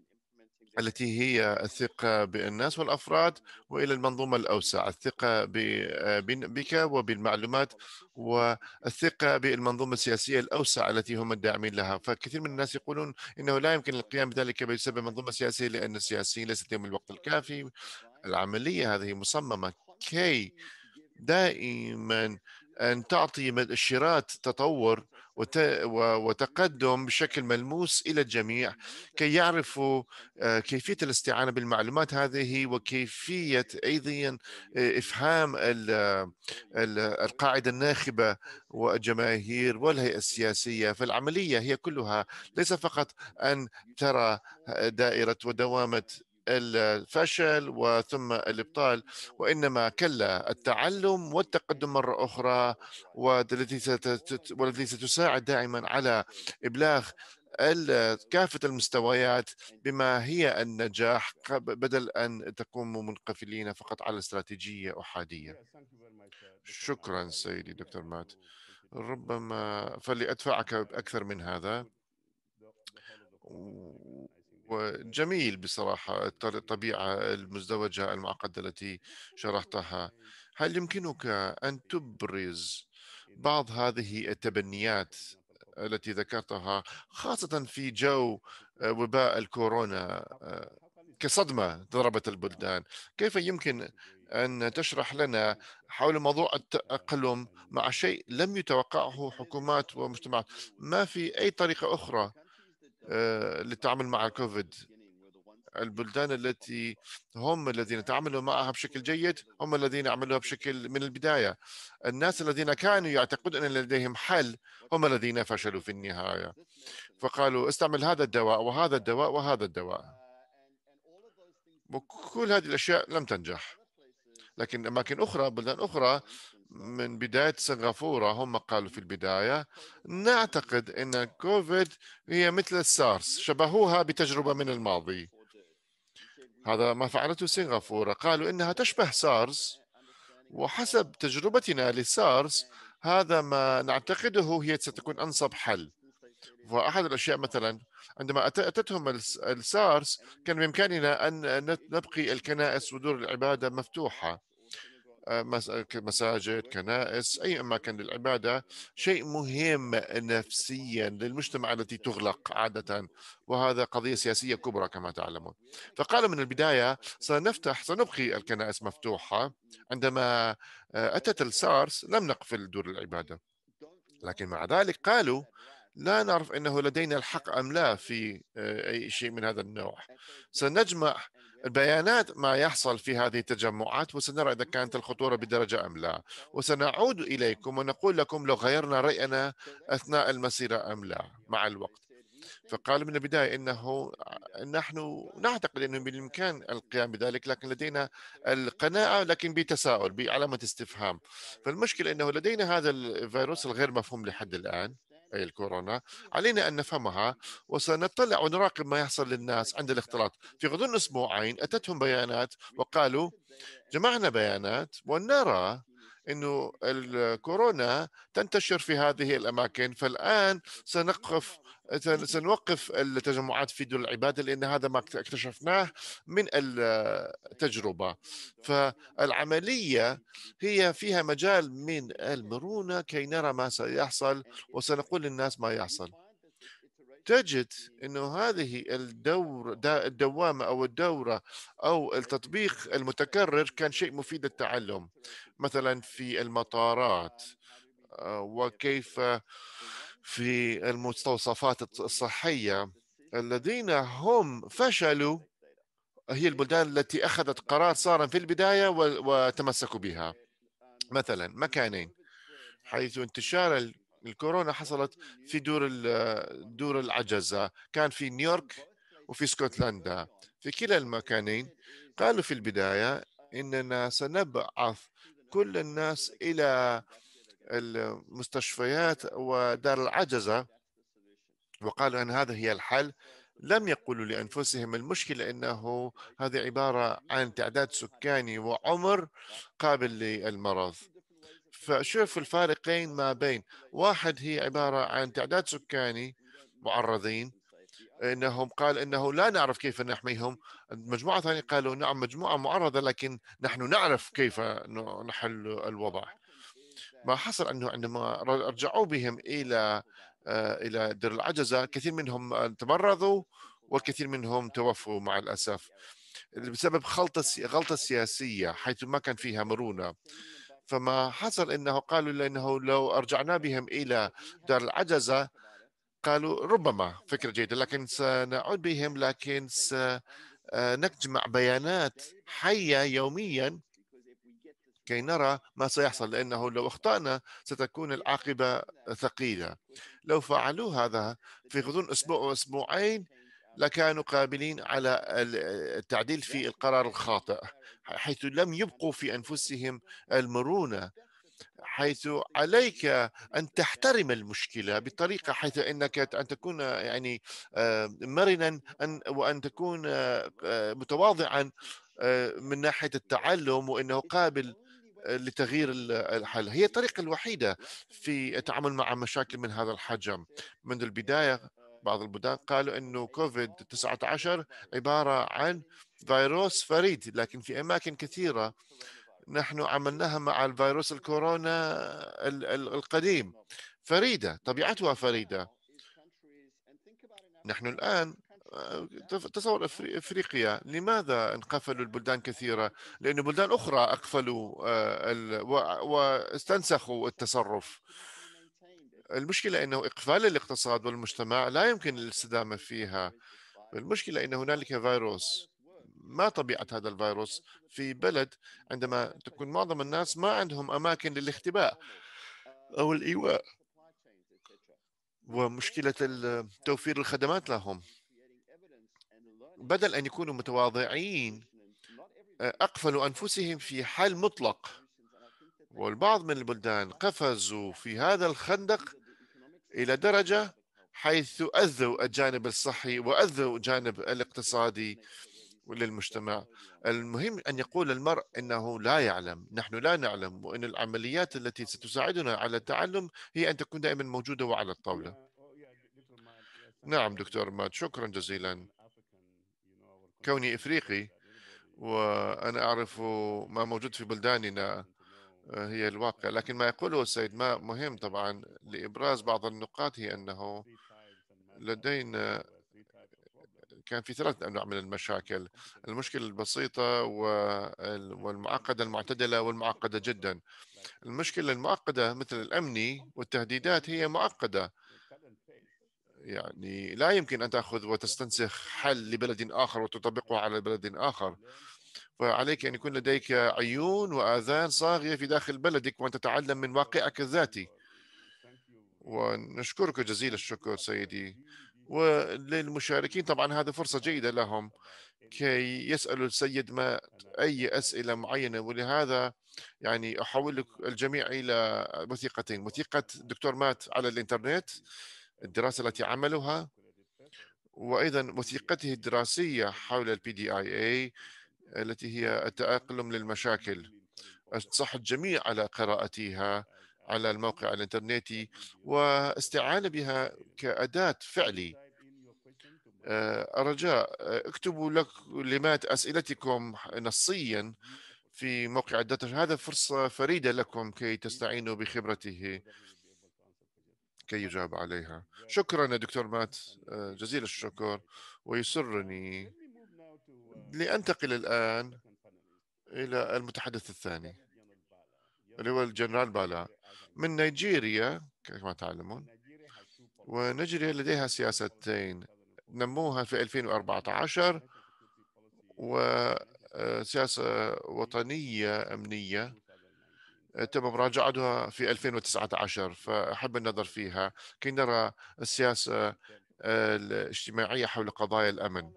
Speaker 1: التي هي الثقة بالناس والأفراد وإلى المنظومة الأوسع الثقة آه، بك وبالمعلومات والثقة بالمنظومة السياسية الأوسع التي هم الداعمين لها فكثير من الناس يقولون إنه لا يمكن القيام بذلك بسبب منظومة سياسية لأن السياسيين ليست لهم الوقت الكافي العملية هذه مصممة كي دائما أن تعطي مؤشرات تطور وتقدم بشكل ملموس الى الجميع كي يعرفوا آه، كيفيه الاستعانه بالمعلومات هذه وكيفيه ايضا آه، افهام القاعده الناخبه والجماهير والهيئه السياسيه فالعمليه هي كلها ليس فقط ان ترى دائره ودوامه الفشل وثم الابطال وانما كلا التعلم والتقدم مره اخرى والتي ستساعد دائما على ابلاغ كافة المستويات بما هي النجاح بدل أن تقوموا منقفلين فقط على استراتيجية أحادية شكرا سيدي دكتور مات ربما فلأدفعك أكثر من هذا وجميل بصراحة الطبيعة المزدوجة المعقدة التي شرحتها هل يمكنك أن تبرز بعض هذه التبنيات التي ذكرتها خاصة في جو وباء الكورونا كصدمة ضربت البلدان كيف يمكن أن تشرح لنا حول موضوع التأقلم مع شيء لم يتوقعه حكومات ومجتمعات ما في أي طريقة أخرى آه، للتعامل مع الكوفيد البلدان التي هم الذين تعاملوا معها بشكل جيد هم الذين عملوها بشكل من البداية الناس الذين كانوا يعتقدون أن لديهم حل هم الذين فشلوا في النهاية فقالوا استعمل هذا الدواء وهذا الدواء وهذا الدواء وكل هذه الأشياء لم تنجح لكن أماكن أخرى بلدان أخرى من بداية سنغافورة هم قالوا في البداية نعتقد أن كوفيد هي مثل السارس شبهوها بتجربة من الماضي هذا ما فعلته سنغافورة قالوا إنها تشبه سارس وحسب تجربتنا لسارس هذا ما نعتقده هي ستكون أنسب حل وأحد الأشياء مثلا عندما أتتهم السارس كان بإمكاننا أن نبقي الكنائس ودور العبادة مفتوحة آه، آه، مساجد كنائس أي أماكن للعبادة شيء مهم نفسيا للمجتمع التي تغلق عادة وهذا قضية سياسية كبرى كما تعلمون فقال من البداية سنفتح سنبقي الكنائس مفتوحة عندما آه، أتت السارس لم نقفل دور العبادة لكن مع ذلك قالوا لا نعرف انه لدينا الحق ام لا في اي شيء من هذا النوع سنجمع البيانات ما يحصل في هذه التجمعات وسنرى إذا كانت الخطورة بدرجة أم لا وسنعود إليكم ونقول لكم لو غيرنا رأينا أثناء المسيرة أم لا مع الوقت فقال من البداية إنه نحن نعتقد أنه بالإمكان القيام بذلك لكن لدينا القناعة لكن بتساؤل بعلامة استفهام فالمشكلة أنه لدينا هذا الفيروس الغير مفهوم لحد الآن أي الكورونا علينا أن نفهمها وسنطلع ونراقب ما يحصل للناس عند الاختلاط في غضون أسبوعين أتتهم بيانات وقالوا جمعنا بيانات ونرى انه الكورونا تنتشر في هذه الاماكن فالان سنقف سنوقف التجمعات في دول العباده لان هذا ما اكتشفناه من التجربه فالعمليه هي فيها مجال من المرونه كي نرى ما سيحصل وسنقول للناس ما يحصل تجد إيه. انه هذه الدور الدوامه او الدوره او التطبيق المتكرر كان شيء مفيد للتعلم مثلا في المطارات آه، وكيف في المستوصفات الصحيه الذين هم فشلوا هي البلدان التي اخذت قرار صارا في البدايه وتمسكوا بها مثلا مكانين حيث انتشار الكورونا حصلت في دور دور العجزة كان في نيويورك وفي اسكتلندا في كلا المكانين قالوا في البداية إننا سنبعث كل الناس إلى المستشفيات ودار العجزة وقالوا أن هذا هي الحل لم يقولوا لأنفسهم المشكلة أنه هذه عبارة عن تعداد سكاني وعمر قابل للمرض فشوف الفارقين ما بين واحد هي عبارة عن تعداد سكاني معرضين انهم قال انه لا نعرف كيف نحميهم مجموعه ثانيه قالوا نعم مجموعه معرضه لكن نحن نعرف كيف نحل الوضع ما حصل انه عندما رجعوا بهم الى آه، الى دير العجزه كثير منهم تمرضوا وكثير منهم توفوا مع الاسف بسبب خلطه غلطه سياسيه حيث ما كان فيها مرونه فما حصل انه قالوا لانه لو ارجعنا بهم الى دار العجزه قالوا ربما فكره جيده لكن سنعود بهم لكن سنجمع آه، بيانات حيه يوميا كي نرى ما سيحصل لأنه لو أخطأنا ستكون العاقبة ثقيلة لو فعلوا هذا في غضون أسبوع أو أسبوعين لكانوا قابلين على آه، التعديل في القرار الخاطئ حيث لم يبقوا في انفسهم المرونه حيث عليك ان تحترم المشكله بطريقه حيث انك ان تكون يعني آه، مرنا وان تكون آه، آه، متواضعا من ناحيه التعلم وانه قابل لتغيير الحل هي الطريقه الوحيده في التعامل مع مشاكل من هذا الحجم منذ البدايه بعض البلدان قالوا انه كوفيد 19 عباره عن فيروس فريد لكن في أماكن كثيرة نحن عملناها مع الفيروس الكورونا القديم فريدة طبيعتها فريدة نحن الآن آه، تصور افريقيا لماذا انقفلوا البلدان كثيره لان بلدان اخرى اقفلوا آه، واستنسخوا التصرف المشكله انه اقفال الاقتصاد والمجتمع لا يمكن الاستدامه فيها المشكله ان هنالك فيروس ما طبيعة هذا الفيروس في بلد عندما تكون معظم الناس ما عندهم أماكن للاختباء أو الإيواء ومشكلة توفير الخدمات لهم بدل أن يكونوا متواضعين آه، أقفلوا أنفسهم في حل مطلق والبعض من البلدان قفزوا في هذا الخندق إلى درجة حيث أذوا الجانب الصحي وأذوا الجانب الاقتصادي للمجتمع المهم أن يقول المرء أنه لا يعلم نحن لا نعلم وأن العمليات التي ستساعدنا على التعلم هي أن تكون دائما موجودة وعلى الطاولة نعم دكتور مات شكرا جزيلا كوني إفريقي وأنا أعرف ما موجود في بلداننا آه، هي الواقع لكن ما يقوله السيد ما مهم طبعا لإبراز بعض النقاط هي أنه لدينا كان في ثلاث انواع من المشاكل المشكله البسيطه والمعقده المعتدله والمعقده جدا المشكله المعقده مثل الامني والتهديدات هي معقده يعني لا يمكن ان تاخذ وتستنسخ حل لبلد اخر وتطبقه على بلد اخر فعليك ان يكون لديك عيون واذان صاغيه في داخل بلدك وان تتعلم من واقعك الذاتي ونشكرك جزيل الشكر سيدي وللمشاركين طبعا هذه فرصة جيدة لهم كي يسألوا السيد ما أي أسئلة معينة ولهذا يعني أحول الجميع إلى وثيقتين وثيقة دكتور مات على الإنترنت الدراسة التي عملها وأيضا وثيقته الدراسية حول البي دي آي اي التي هي التأقلم للمشاكل أنصح الجميع على قراءتها على الموقع الانترنتي واستعان بها كأداة فعلي الرجاء آه، آه، اكتبوا لك لمات أسئلتكم نصيا في موقع الداتا هذا فرصة فريدة لكم كي تستعينوا بخبرته كي يجاب عليها شكرا يا دكتور مات آه، جزيل الشكر ويسرني لأنتقل الآن إلى المتحدث الثاني اللي هو الجنرال بالا من نيجيريا كما تعلمون ونيجيريا لديها سياستين نموها في 2014 وسياسة آه، وطنية أمنية آه، تم مراجعتها في 2019 فأحب النظر فيها كي نرى السياسة آه، الاجتماعية حول قضايا الأمن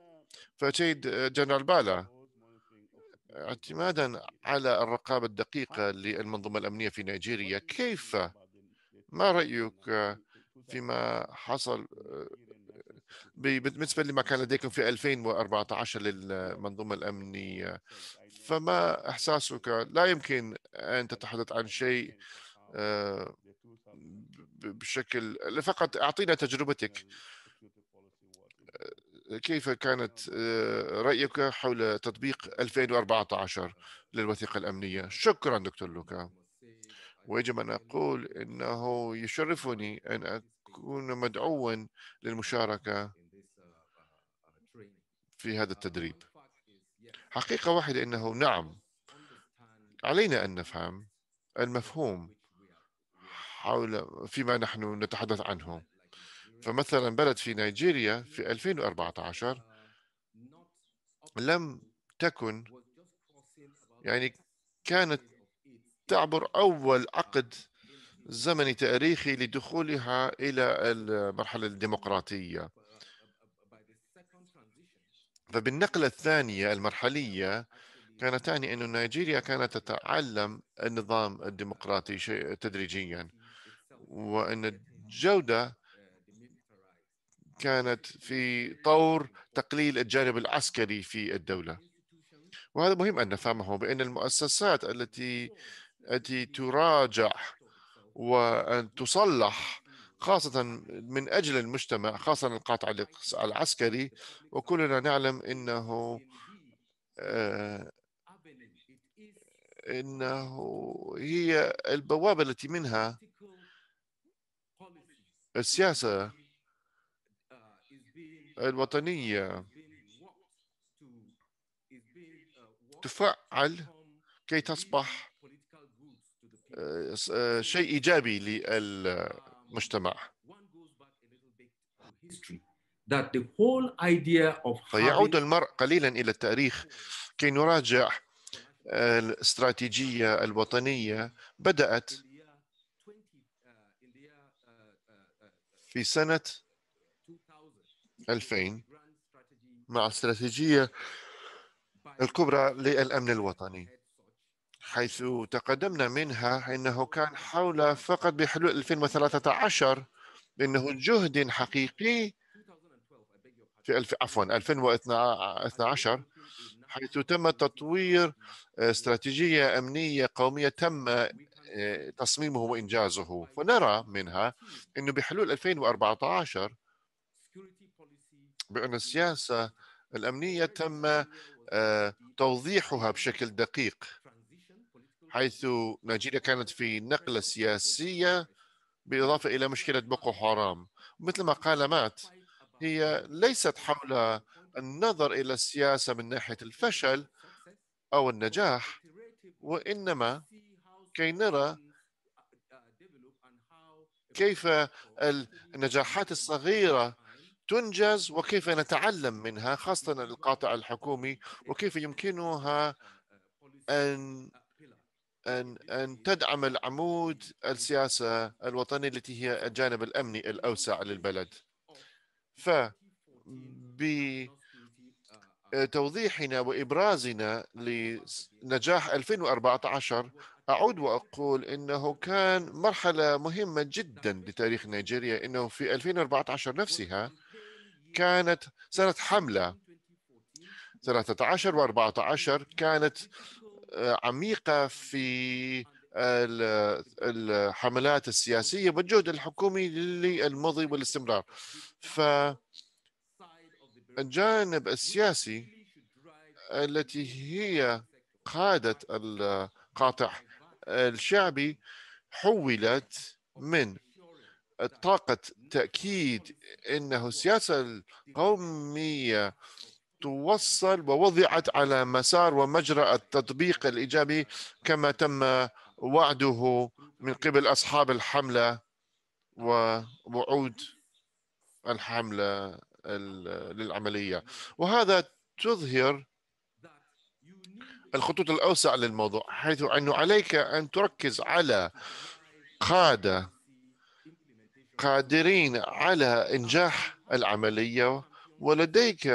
Speaker 1: فتيد جنرال بالا اعتمادا على الرقابة الدقيقة للمنظومة الأمنية في نيجيريا كيف ما رأيك فيما حصل آه، بالنسبة لما كان لديكم في 2014 للمنظومة الأمنية فما إحساسك لا يمكن أن تتحدث عن شيء آه، بشكل فقط أعطينا تجربتك كيف كانت آه، رأيك حول تطبيق 2014 للوثيقة الأمنية؟ شكرا دكتور لوكا ويجب أن أقول أنه يشرفني أن أكون مدعوا للمشاركة في هذا التدريب حقيقة واحدة أنه نعم علينا أن نفهم المفهوم حول فيما نحن نتحدث عنه فمثلا بلد في نيجيريا في 2014 لم تكن يعني كانت تعبر أول عقد زمني تاريخي لدخولها إلى المرحلة الديمقراطية فبالنقلة الثانية المرحلية كانت تعني أن نيجيريا كانت تتعلم النظام الديمقراطي تدريجيا وأن الجودة كانت في طور تقليل الجانب العسكري في الدولة وهذا مهم أن نفهمه بأن المؤسسات التي التي تراجع وأن تصلح خاصة من أجل المجتمع خاصة القطع العسكري وكلنا نعلم أنه آه، أنه هي البوابة التي منها السياسة الوطنية تفعل كي تصبح آه، آه، شيء إيجابي للمجتمع فيعود المرء قليلا إلى التاريخ كي نراجع آه، الاستراتيجية الوطنية بدأت في سنة 2000 مع استراتيجية الكبرى للأمن الوطني حيث تقدمنا منها أنه كان حول فقط بحلول 2013 أنه جهد حقيقي في الف... عفوا 2012 حيث تم تطوير استراتيجية أمنية قومية تم آه، تصميمه وإنجازه ونرى منها أنه بحلول 2014 بأن السياسة الأمنية تم آه، توضيحها بشكل دقيق حيث نيجيريا كانت في نقلة سياسية بالإضافة إلى مشكلة بوكو حرام مثل ما قال مات هي ليست حول النظر إلى السياسة من ناحية الفشل أو النجاح وإنما كي نرى كيف النجاحات الصغيرة تنجز وكيف نتعلم منها خاصة القاطع الحكومي وكيف يمكنها أن أن أن تدعم العمود السياسة الوطني التي هي الجانب الأمني الأوسع للبلد ف بتوضيحنا وإبرازنا لنجاح 2014 أعود وأقول إنه كان مرحلة مهمة جدا لتاريخ نيجيريا إنه في 2014 نفسها كانت سنة حملة 13 و14 كانت آه، عميقة في آه، الحملات السياسية والجهد الحكومي للمضي والاستمرار فالجانب السياسي التي هي قادة القاطع الشعبي حولت من طاقة تأكيد أنه السياسة القومية توصل ووضعت على مسار ومجرى التطبيق الإيجابي كما تم وعده من قبل أصحاب الحملة ووعود الحملة للعملية وهذا تظهر الخطوط الأوسع للموضوع حيث أنه عليك أن تركز على قادة قادرين على إنجاح العملية ولديك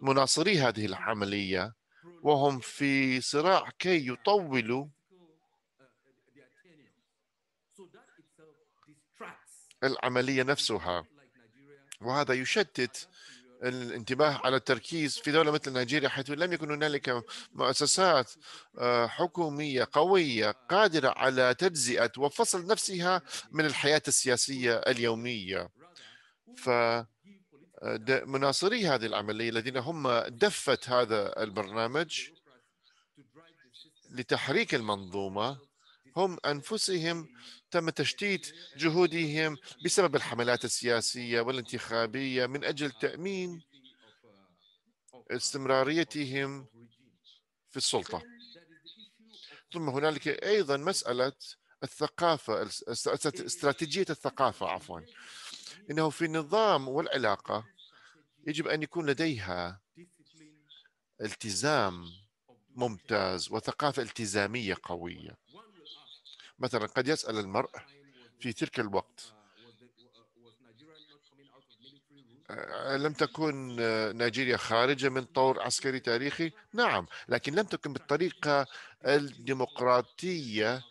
Speaker 1: مناصري هذه العملية وهم في صراع كي يطولوا العملية نفسها وهذا يشتت الانتباه على التركيز في دولة مثل نيجيريا حيث لم يكن هنالك مؤسسات آه، حكومية قوية قادرة على تجزئة وفصل نفسها من الحياة السياسية اليومية ف آه، مناصري هذه العملية الذين هم دفة هذا البرنامج لتحريك المنظومة هم أنفسهم تم تشتيت جهودهم بسبب الحملات السياسية والانتخابية من أجل تأمين استمراريتهم في السلطة ثم هنالك أيضا مسألة الثقافة استراتيجية الثقافة عفوا إنه في النظام والعلاقة يجب أن يكون لديها التزام ممتاز وثقافة التزامية قوية مثلا قد يسأل المرء في تلك الوقت آه، لم تكن آه، نيجيريا خارجة من طور عسكري تاريخي؟ نعم، لكن لم تكن بالطريقة الديمقراطية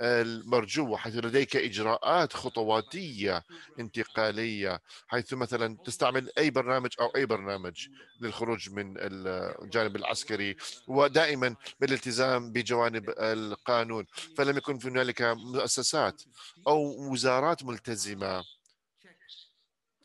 Speaker 1: المرجوة حيث لديك إجراءات خطواتية انتقالية حيث مثلا تستعمل أي برنامج أو أي برنامج للخروج من الجانب العسكري ودائما بالالتزام بجوانب القانون فلم يكن هنالك مؤسسات أو وزارات ملتزمة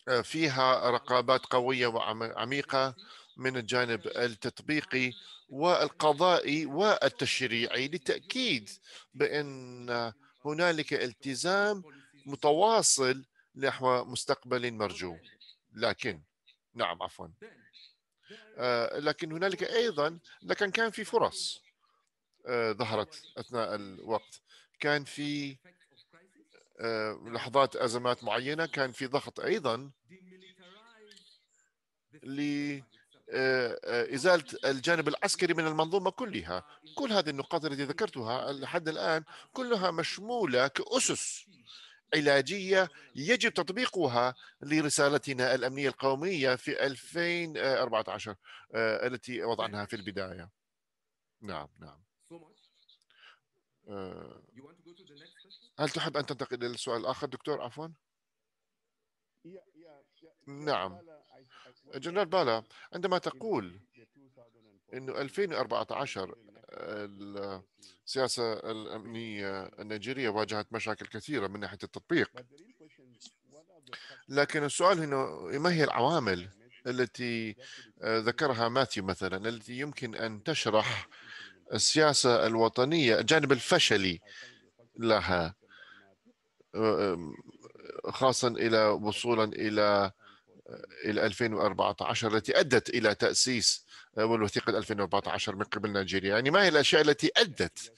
Speaker 1: آه، فيها رقابات قوية وعميقة من الجانب التطبيقي والقضائي والتشريعي لتأكيد بأن هنالك التزام متواصل نحو مستقبل مرجو لكن نعم عفوا آه، لكن هنالك ايضا لكن كان في فرص آه، ظهرت اثناء الوقت كان في آه، لحظات ازمات معينه كان في ضغط ايضا آه، آه، ازاله الجانب العسكري من المنظومه كلها كل هذه النقاط التي ذكرتها لحد الان كلها مشموله كاسس علاجيه يجب تطبيقها لرسالتنا الامنيه القوميه في 2014 آه، التي وضعناها في البدايه نعم نعم هل تحب ان تنتقل الى السؤال الاخر دكتور عفوا نعم الجنرال بالا عندما تقول انه 2014 السياسه الامنيه النيجيريه واجهت مشاكل كثيره من ناحيه التطبيق لكن السؤال هنا ما هي العوامل التي ذكرها ماثيو مثلا التي يمكن ان تشرح السياسه الوطنيه الجانب الفشلي لها خاصه الى وصولا الى الى 2014 التي ادت الى تاسيس آه، والوثيقه 2014 من قبل نيجيريا، يعني ما هي الاشياء التي ادت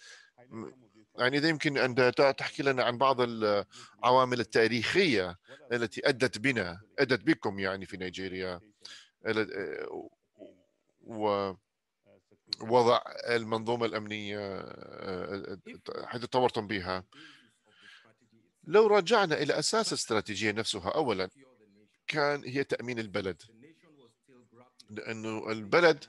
Speaker 1: يعني اذا يمكن ان تحكي لنا عن بعض العوامل التاريخيه التي ادت بنا ادت بكم يعني في نيجيريا آه، ووضع المنظومه الامنيه آه، حيث طورتم بها لو رجعنا الى اساس الاستراتيجيه نفسها اولا كان هي تأمين البلد لأنه البلد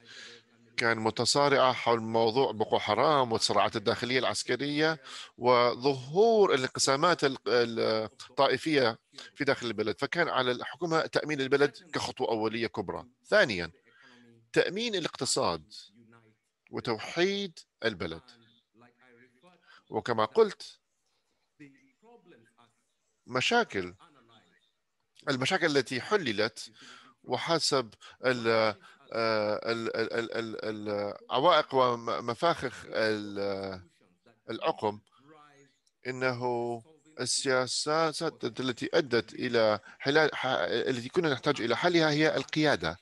Speaker 1: كان متصارعة حول موضوع بقو حرام والصراعات الداخلية العسكرية وظهور الانقسامات الطائفية في داخل البلد فكان على الحكومة تأمين البلد كخطوة أولية كبرى ثانيا تأمين الاقتصاد وتوحيد البلد وكما قلت مشاكل المشاكل التي حللت وحسب ال آه، العوائق ومفاخخ العقم انه السياسات التي ادت الى التي كنا نحتاج الى حلها هي القياده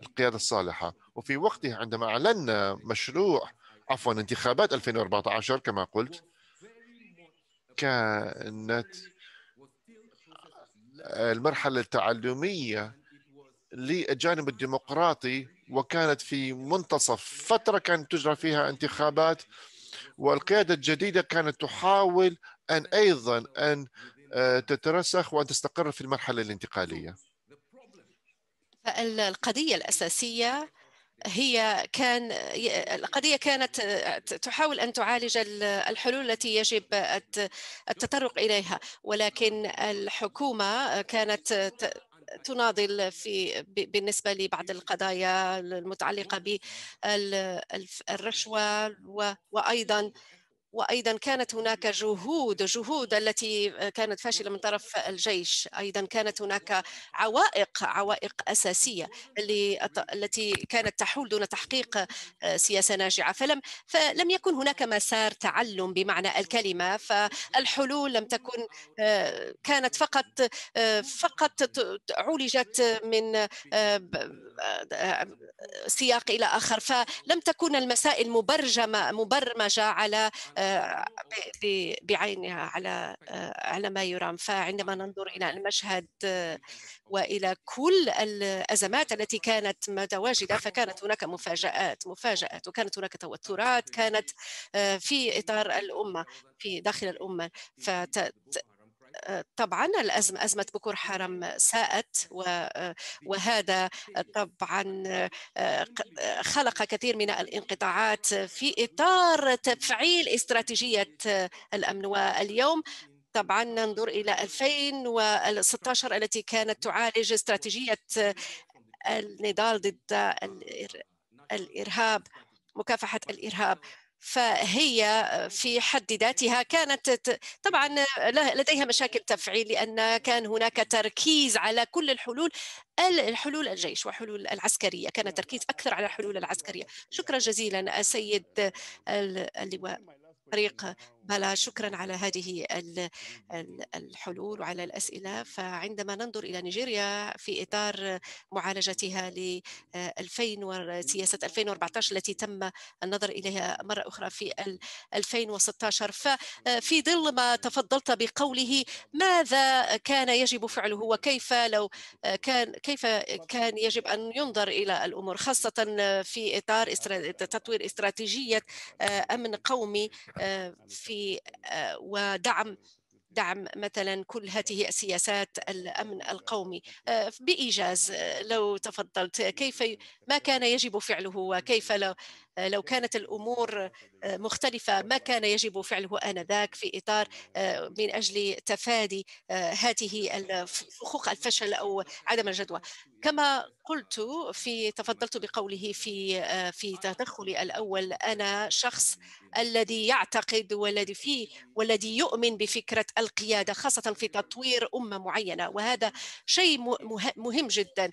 Speaker 1: القياده الصالحه وفي وقتها عندما اعلنا مشروع عفوا انتخابات 2014 كما قلت كانت المرحلة التعلمية للجانب الديمقراطي وكانت في منتصف فترة كانت تجرى فيها انتخابات والقيادة الجديدة كانت تحاول أن أيضا أن آه، تترسخ وأن تستقر في المرحلة الانتقالية
Speaker 2: القضية الأساسية هي كان القضية كانت تحاول أن تعالج الحلول التي يجب التطرق إليها ولكن الحكومة كانت تناضل في بالنسبه لبعض القضايا المتعلقه بالرشوه وايضا وايضا كانت هناك جهود جهود التي آه، كانت فاشله من طرف الجيش ايضا كانت هناك عوائق عوائق اساسيه التي كانت تحول دون تحقيق آه، سياسه ناجعه فلم فلم يكن هناك مسار تعلم بمعنى الكلمه فالحلول لم تكن آه، كانت فقط فقط عولجت من سياق الى اخر فلم تكن المسائل مبرجمه مبرمجه على آه، بعينها على آه، على ما يرام فعندما ننظر إلى المشهد وإلى كل الأزمات التي كانت متواجدة فكانت هناك مفاجآت مفاجآت وكانت هناك توترات كانت آه، في إطار الأمة في داخل الأمة فت طبعا الأزمة أزمة بكور حرم ساءت وهذا طبعا خلق كثير من الانقطاعات في إطار تفعيل استراتيجية الأمن واليوم طبعا ننظر إلى 2016 التي كانت تعالج استراتيجية النضال ضد الإرهاب مكافحة الإرهاب فهي في حد ذاتها كانت طبعا لديها مشاكل تفعيل لان كان هناك تركيز على كل الحلول الحلول الجيش وحلول العسكريه كان تركيز اكثر على الحلول العسكريه شكرا جزيلا السيد اللواء فريق بلا شكرا على هذه الحلول وعلى الأسئلة فعندما ننظر إلى نيجيريا في إطار معالجتها ل 2000 آه، سياسة 2014 التي تم النظر إليها مرة أخرى في 2016 ففي آه، ظل ما تفضلت بقوله ماذا كان يجب فعله وكيف لو آه، كان كيف كان يجب أن ينظر إلى الأمور خاصة في إطار تطوير استراتيجية أمن قومي في في آه، ودعم دعم مثلا كل هذه السياسات الامن القومي آه، بايجاز آه، لو تفضلت كيف ما كان يجب فعله وكيف لو آه، لو كانت الأمور آه، مختلفة ما كان يجب فعله آنذاك في إطار آه، من أجل تفادي هذه الفخوخ الفشل أو عدم الجدوى كما قلت في تفضلت بقوله في في تدخلي الأول أنا شخص الذي يعتقد والذي في والذي يؤمن بفكرة القيادة خاصة في تطوير أمة معينة وهذا شيء مهم جدا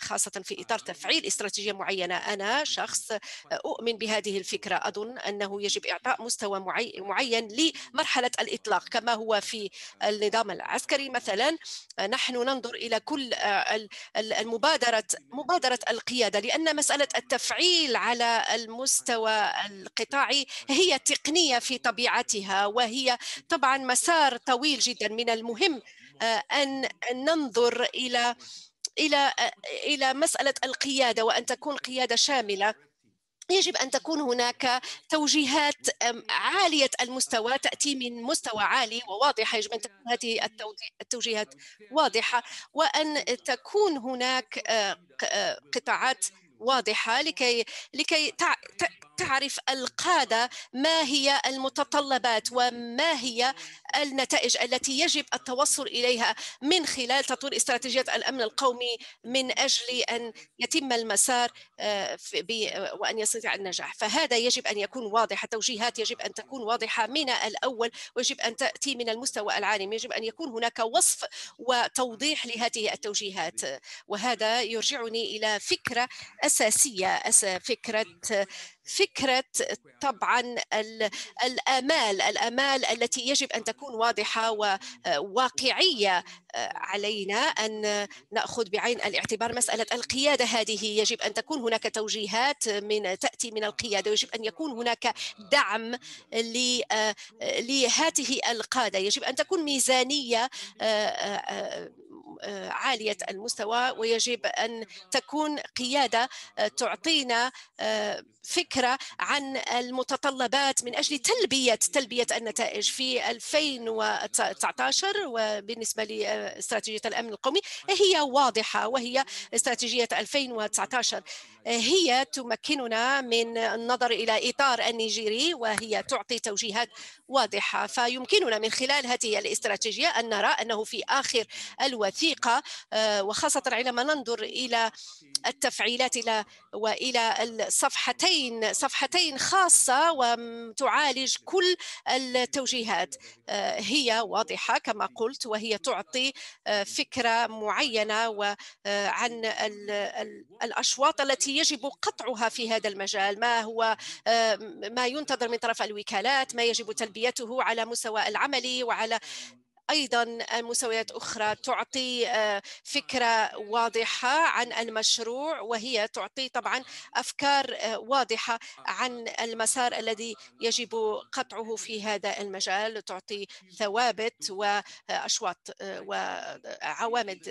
Speaker 2: خاصة في إطار آه. تفعيل استراتيجية معينة أنا شخص أؤمن بهذه الفكرة أظن أنه يجب إعطاء مستوى معين لمرحلة الإطلاق كما هو في النظام العسكري مثلا نحن ننظر إلى كل آه، المبادرة مبادرة القيادة لأن مسألة التفعيل على المستوى القطاعي هي تقنية في طبيعتها وهي طبعا مسار طويل جدا من المهم آه، أن ننظر إلى الى الى مساله القياده وان تكون قياده شامله يجب ان تكون هناك توجيهات عاليه المستوى تاتي من مستوى عالي وواضحه يجب ان تكون هذه التوجيهات واضحه وان تكون هناك قطاعات واضحه لكي لكي تعرف القادة ما هي المتطلبات وما هي النتائج التي يجب التوصل إليها من خلال تطوير استراتيجية الأمن القومي من أجل أن يتم المسار آه، وأن يستطيع النجاح فهذا يجب أن يكون واضح التوجيهات يجب أن تكون واضحة من الأول ويجب أن تأتي من المستوى العالمي يجب أن يكون هناك وصف وتوضيح لهذه التوجيهات وهذا يرجعني إلى فكرة أساسية فكرة فكرة طبعا الآمال الآمال التي يجب أن تكون واضحة وواقعية علينا أن نأخذ بعين الاعتبار مسألة القيادة هذه يجب أن تكون هناك توجيهات من تأتي من القيادة ويجب أن يكون هناك دعم آه، لهاته القادة يجب أن تكون ميزانية آه، آه، عالية المستوى ويجب أن تكون قيادة تعطينا فكرة عن المتطلبات من أجل تلبية تلبية النتائج في 2019 وبالنسبة لي استراتيجية الأمن القومي أيوة. هي واضحة وهي استراتيجية 2019 هي تمكننا من النظر إلى إطار النيجيري وهي أيوة. تعطي توجيهات واضحة فيمكننا من خلال هذه الاستراتيجية أن نرى أنه في آخر الوثيقة آه، وخاصة عندما ننظر إلى التفعيلات إلى وإلى الصفحتين صفحتين خاصة وتعالج كل التوجيهات آه، هي واضحة كما قلت وهي تعطي فكره معينه وعن آه، الاشواط التي يجب قطعها في هذا المجال ما هو آه، ما ينتظر من طرف الوكالات ما يجب تلبيته على مستوى العملي وعلى أيضا آه، مستويات أخرى تعطي آه، فكرة واضحة عن المشروع وهي تعطي طبعا أفكار آه، واضحة عن المسار الذي يجب قطعه في هذا المجال تعطي ثوابت وأشواط وعوامد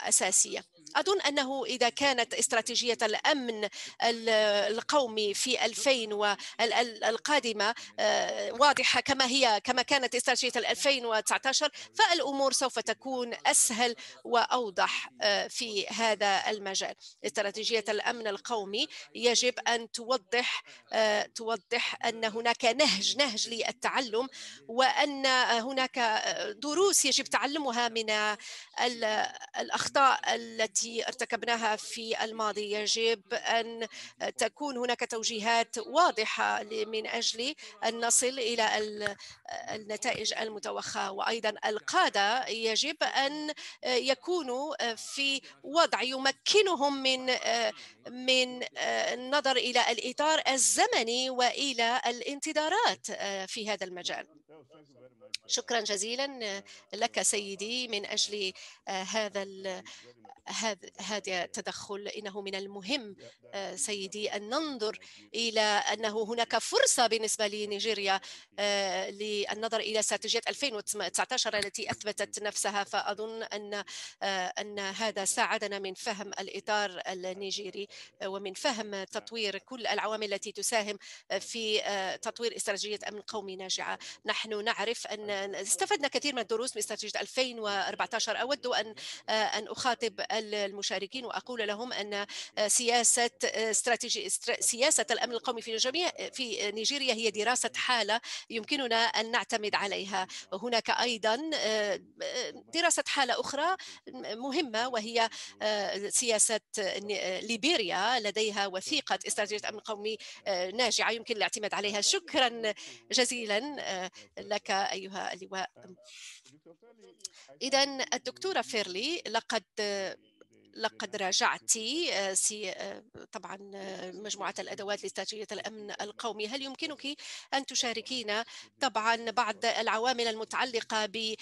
Speaker 2: أساسية أظن أنه إذا كانت استراتيجية الأمن القومي في 2000 القادمة آه، واضحة كما هي كما كانت استراتيجية 2019 فالأمور سوف تكون أسهل وأوضح آه، في هذا المجال استراتيجية الأمن القومي يجب أن توضح آه، توضح أن هناك نهج نهج للتعلم وأن هناك دروس يجب تعلمها من الأخطاء التي التي ارتكبناها في الماضي يجب أن تكون هناك توجيهات واضحة من أجل أن نصل إلى النتائج المتوخاة وأيضا القادة يجب أن يكونوا في وضع يمكنهم من من النظر إلى الإطار الزمني وإلى الانتظارات في هذا المجال شكرا جزيلا لك سيدي من أجل آه، هذا هذا التدخل إنه من المهم آه، سيدي أن ننظر إلى أنه هناك فرصة بالنسبة لنيجيريا آه، للنظر إلى استراتيجية 2019 التي أثبتت نفسها فأظن أن أن هذا ساعدنا من فهم الإطار النيجيري ومن فهم تطوير كل العوامل التي تساهم في تطوير استراتيجية أمن قومي ناجعة نحن نعرف أن ان استفدنا كثير من الدروس من استراتيجيه 2014 اود ان آه، ان اخاطب المشاركين واقول لهم ان آه، سياسه آه، استراتيجي سياسه الامن القومي في جميع في نيجيريا هي دراسه حاله يمكننا ان نعتمد عليها هناك ايضا دراسه حاله اخرى مهمه وهي سياسه ليبيريا لديها وثيقه استراتيجيه امن قومي ناجعه يمكن الاعتماد عليها شكرا جزيلا لك ايها أيها
Speaker 1: اللواء
Speaker 2: إذا الدكتورة فيرلي لقد لقد راجعت آه، آه، طبعا آه، مجموعة الأدوات لاستراتيجية الأمن القومي هل يمكنك أن تشاركينا طبعا بعض العوامل المتعلقة بال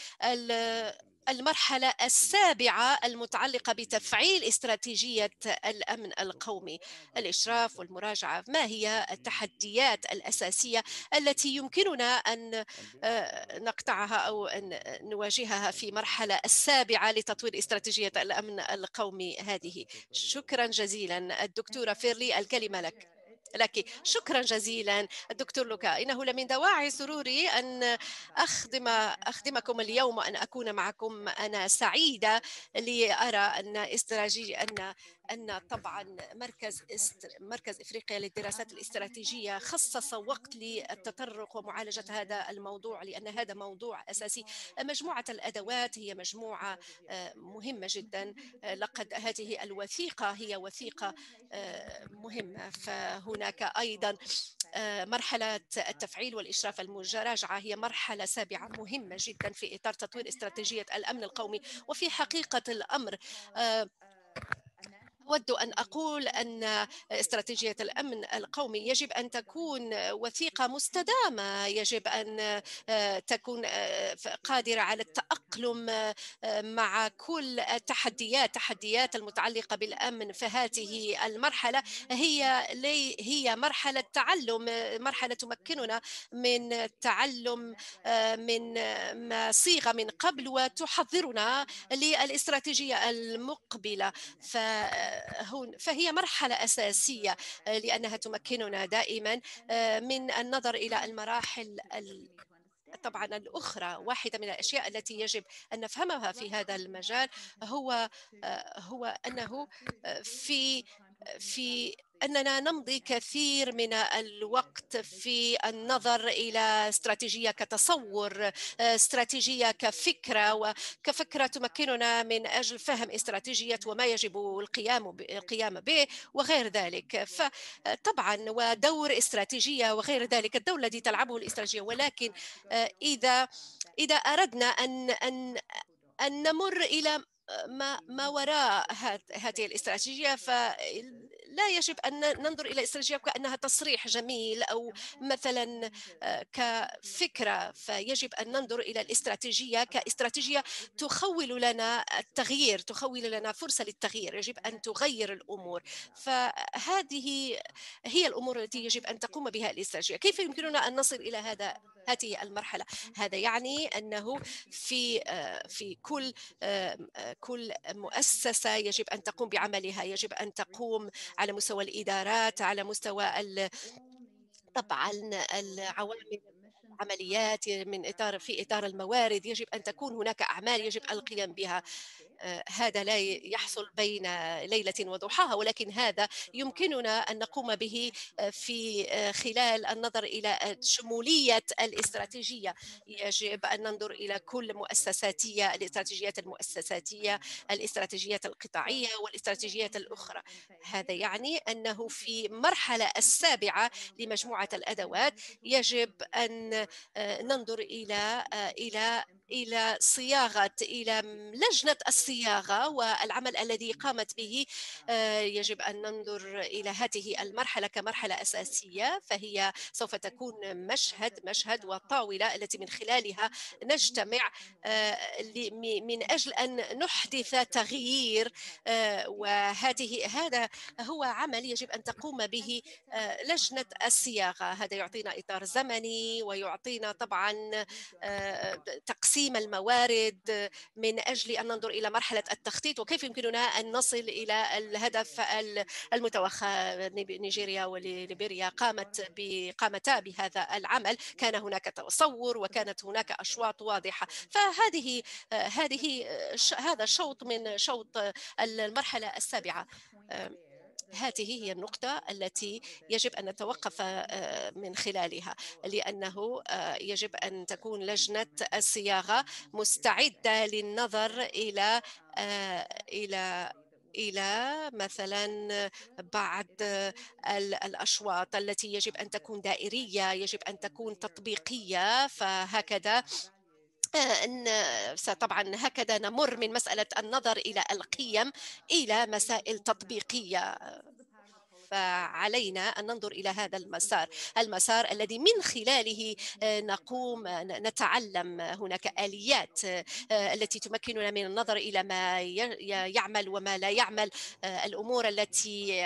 Speaker 2: المرحلة السابعة المتعلقة بتفعيل استراتيجية الأمن القومي الإشراف والمراجعة ما هي التحديات الأساسية التي يمكننا أن آه، نقطعها أو أن نواجهها في مرحلة السابعة لتطوير استراتيجية الأمن القومي هذه شكرا جزيلا الدكتورة فيرلي الكلمة لك لك شكرا جزيلا الدكتور لوكا إنه لمن دواعي سروري أن أخدم أخدمكم اليوم وأن أكون معكم أنا سعيدة لأرى أن استراتيجي أن ان طبعا مركز است... مركز افريقيا للدراسات الاستراتيجيه خصص وقت للتطرق ومعالجه هذا الموضوع لان هذا موضوع اساسي مجموعه الادوات هي مجموعه آه، مهمه جدا لقد هذه الوثيقه هي وثيقه آه، مهمه فهناك ايضا آه، مرحلة التفعيل والإشراف المراجعة هي مرحلة سابعة مهمة جدا في إطار تطوير استراتيجية الأمن القومي وفي حقيقة الأمر أود أن أقول أن استراتيجية الأمن القومي يجب أن تكون وثيقة مستدامة يجب أن آه، تكون آه، قادرة على التأقلم آه، مع كل التحديات التحديات المتعلقة بالأمن في هذه المرحلة هي لي هي مرحلة تعلم مرحلة تمكننا من تعلم من ما صيغ من قبل وتحضرنا للاستراتيجية المقبلة ف هون فهي مرحلة أساسية آه، لأنها تمكننا دائما آه، من النظر إلى المراحل طبعا الأخرى واحدة من الأشياء التي يجب أن نفهمها في هذا المجال هو آه، هو أنه في في أننا نمضي كثير من الوقت في النظر إلى استراتيجية كتصور آه، استراتيجية كفكرة وكفكرة تمكننا من أجل فهم استراتيجية وما يجب القيام القيام به وغير ذلك فطبعا ودور استراتيجية وغير ذلك الدور الذي تلعبه الاستراتيجية ولكن آه، إذا إذا أردنا أن أن أن نمر إلى ما ما وراء هذه الاستراتيجية ف لا يجب أن ننظر إلى استراتيجية كأنها تصريح جميل أو مثلا آه، كفكرة فيجب أن ننظر إلى الاستراتيجية كاستراتيجية تخول لنا التغيير تخول لنا فرصة للتغيير يجب أن تغير الأمور فهذه هي الأمور التي يجب أن تقوم بها الاستراتيجية كيف يمكننا أن نصل إلى هذا هذه المرحله هذا يعني انه في آه، في كل آه، كل مؤسسه يجب ان تقوم بعملها يجب ان تقوم على مستوى الادارات على مستوى طبعا العوامل عمليات من اطار في اطار الموارد يجب ان تكون هناك اعمال يجب القيام بها آه، هذا لا يحصل بين ليلة وضحاها ولكن هذا يمكننا أن نقوم به آه، في آه، خلال النظر إلى شمولية الاستراتيجية يجب أن ننظر إلى كل مؤسساتية الاستراتيجيات المؤسساتية الاستراتيجيات القطاعية والاستراتيجيات الأخرى هذا يعني أنه في المرحلة السابعة لمجموعة الأدوات يجب أن ننظر إلى إلى إلى صياغة إلى لجنة الصياغة والعمل الذي قامت به آه، يجب أن ننظر إلى هذه المرحلة كمرحلة أساسية فهي سوف تكون مشهد مشهد والطاولة التي من خلالها نجتمع آه، من أجل أن نحدث تغيير آه، وهذه هذا هو عمل يجب أن تقوم به لجنة الصياغة هذا يعطينا إطار زمني ويعطينا طبعا تقسيم تقسيم الموارد من أجل أن ننظر إلى مرحلة التخطيط وكيف يمكننا أن نصل إلى الهدف المتوخى نيجيريا وليبيريا قامت قامتا بهذا العمل كان هناك تصور وكانت هناك أشواط واضحة فهذه هذه هذا شوط من شوط المرحلة السابعة هذه هي النقطة التي يجب أن نتوقف آه، من خلالها لأنه آه، يجب أن تكون لجنة الصياغة مستعدة للنظر إلى آه، إلى الى مثلا بعض الاشواط التي يجب ان تكون دائريه يجب ان تكون تطبيقيه فهكذا بالنسبة أن طبعا هكذا نمر من مسألة النظر إلى القيم إلى مسائل تطبيقية فعلينا أن ننظر إلى هذا المسار المسار الذي من خلاله نقوم نتعلم هناك آليات آه، التي تمكننا من النظر إلى ما يعمل وما لا يعمل آه، الأمور التي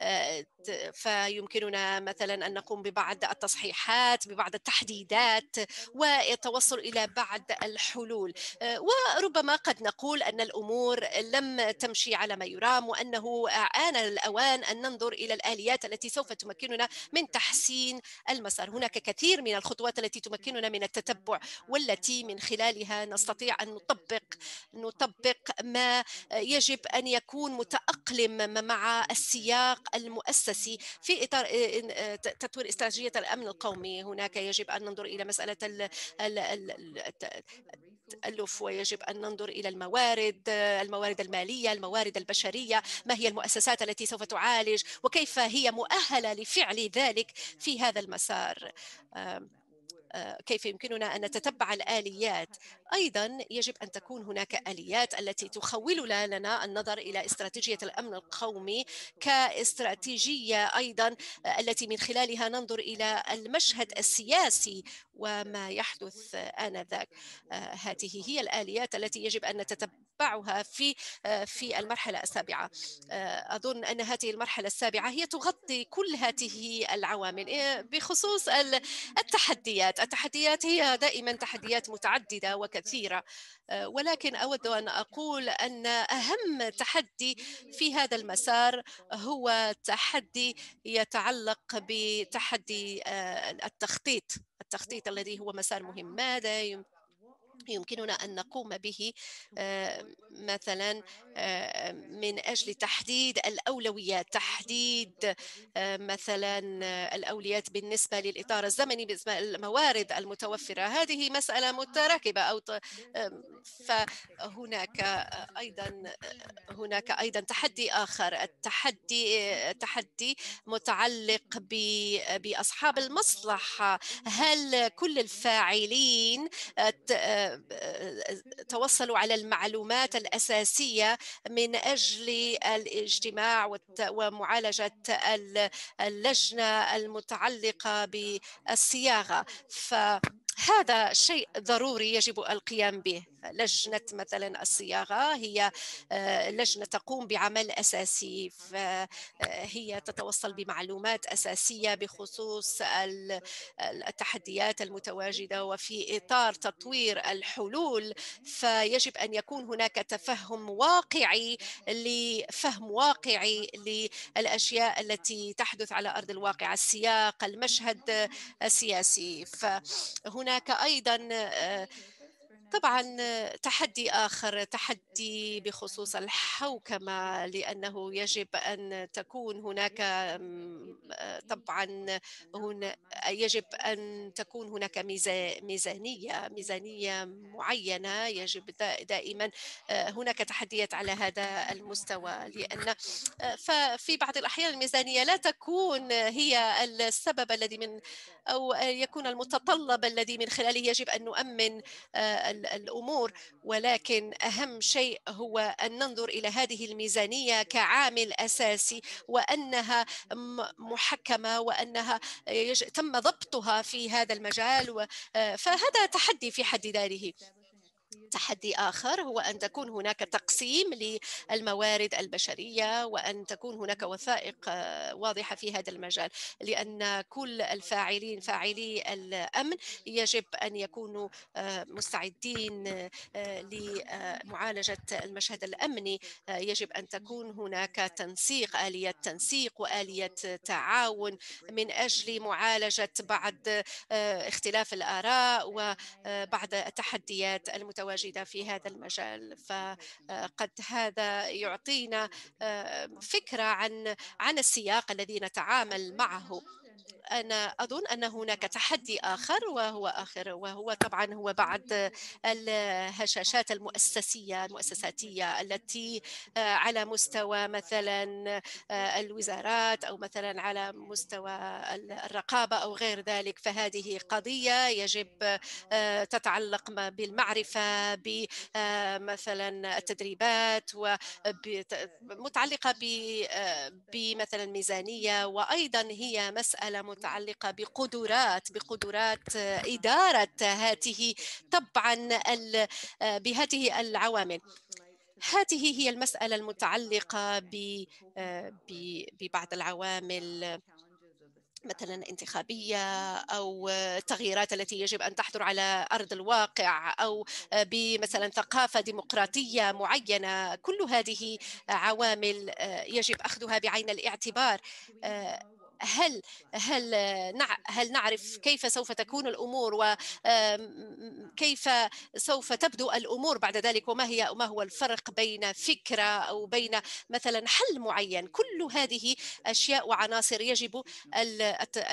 Speaker 2: آه، فيمكننا مثلا أن نقوم ببعض التصحيحات ببعض التحديدات والتوصل إلى بعض الحلول وربما قد نقول أن الأمور لم تمشي على ما يرام وأنه آن الأوان أن ننظر إلى الآليات التي سوف تمكننا من تحسين المسار هناك كثير من الخطوات التي تمكننا من التتبع والتي من خلالها نستطيع أن نطبق نطبق ما يجب أن يكون متأقلم مع السياق المؤسسي في إطار آه، آه، تطوير استراتيجية الأمن القومي هناك يجب أن ننظر إلى مسألة التألف ويجب أن ننظر إلى الموارد آه، الموارد المالية الموارد البشرية ما هي المؤسسات التي سوف تعالج وكيف هي مؤهله لفعل ذلك في هذا المسار كيف يمكننا أن نتتبع الآليات أيضا يجب أن تكون هناك آليات التي تخول لنا النظر إلى استراتيجية الأمن القومي كاستراتيجية أيضا التي من خلالها ننظر إلى المشهد السياسي وما يحدث آنذاك هذه هي الآليات التي يجب أن نتتبع تتبعها في آه، في نعم. المرحلة السابعة آه، أظن أن هذه المرحلة السابعة هي تغطي كل هذه العوامل آه، بخصوص التحديات التحديات هي دائما تحديات متعددة وكثيرة ولكن أود أن أقول أن أهم تحدي في هذا المسار هو تحدي يتعلق بتحدي التخطيط التخطيط الذي هو مسار مهم ماذا يمكننا أن نقوم به آه، مثلا آه، من أجل تحديد الأولويات تحديد آه، مثلا الأولويات بالنسبة للإطار الزمني بالنسبة للموارد المتوفرة هذه مسألة متراكبة أو فهناك أيضا هناك أيضا تحدي آخر التحدي تحدي متعلق بأصحاب المصلحة هل كل الفاعلين توصلوا على المعلومات الأساسية من أجل الاجتماع ومعالجة اللجنة المتعلقة بالصياغة ف هذا شيء ضروري يجب القيام به لجنة مثلا الصياغة هي آه، لجنة تقوم بعمل أساسي آه، هي تتوصل بمعلومات أساسية بخصوص التحديات المتواجدة وفي إطار تطوير الحلول فيجب أن يكون هناك تفهم واقعي لفهم واقعي للأشياء التي تحدث على أرض الواقع السياق المشهد السياسي فهنا هناك أيضا آه، طبعا تحدي آخر تحدي إيه، بخصوص الحوكمة لأنه يجب أن تكون هناك طبعا هنا يجب أن تكون هناك ميزانية ميزانية معينة يجب دائما آه، هناك تحديات على هذا المستوى لأن آه، ففي بعض الأحيان الميزانية لا تكون هي السبب الذي من أو يكون المتطلب الذي من خلاله يجب أن نؤمن آه، الامور ولكن اهم شيء هو ان ننظر الى هذه الميزانيه كعامل اساسي وانها محكمه وانها تم ضبطها في هذا المجال آه، فهذا تحدي في حد ذاته تحدي آخر هو أن تكون هناك تقسيم للموارد البشرية وأن تكون هناك وثائق آه، واضحة في هذا المجال لأن كل الفاعلين فاعلي الأمن يجب أن يكونوا آه، مستعدين آه، لمعالجة المشهد الأمني يجب أن تكون هناك تنسيق آلية تنسيق وآلية تعاون من أجل معالجة بعض اختلاف الآراء وبعض التحديات المت متواجده في هذا المجال فقد هذا يعطينا فكره عن عن السياق الذي نتعامل معه أنا أظن أن هناك تحدي آخر وهو آخر وهو طبعا هو بعض الهشاشات المؤسسية المؤسساتية التي آه، على مستوى مثلا آه، الوزارات أو مثلا على مستوى الرقابة أو غير ذلك فهذه قضية يجب آه، تتعلق بالمعرفة بمثلا التدريبات ومتعلقة بمثلا ميزانية وأيضا هي مسألة متعلقة بقدرات بقدرات آه، إدارة هذه طبعا آه، بهذه العوامل هذه هي المسألة المتعلقة آه، ببعض العوامل مثلا انتخابية أو التغييرات التي يجب أن تحضر على أرض الواقع أو بمثلا ثقافة ديمقراطية معينة كل هذه عوامل يجب أخذها بعين الاعتبار هل هل هل نعرف كيف سوف تكون الامور وكيف سوف تبدو الامور بعد ذلك وما هي ما هو الفرق بين فكره او بين مثلا حل معين كل هذه اشياء وعناصر يجب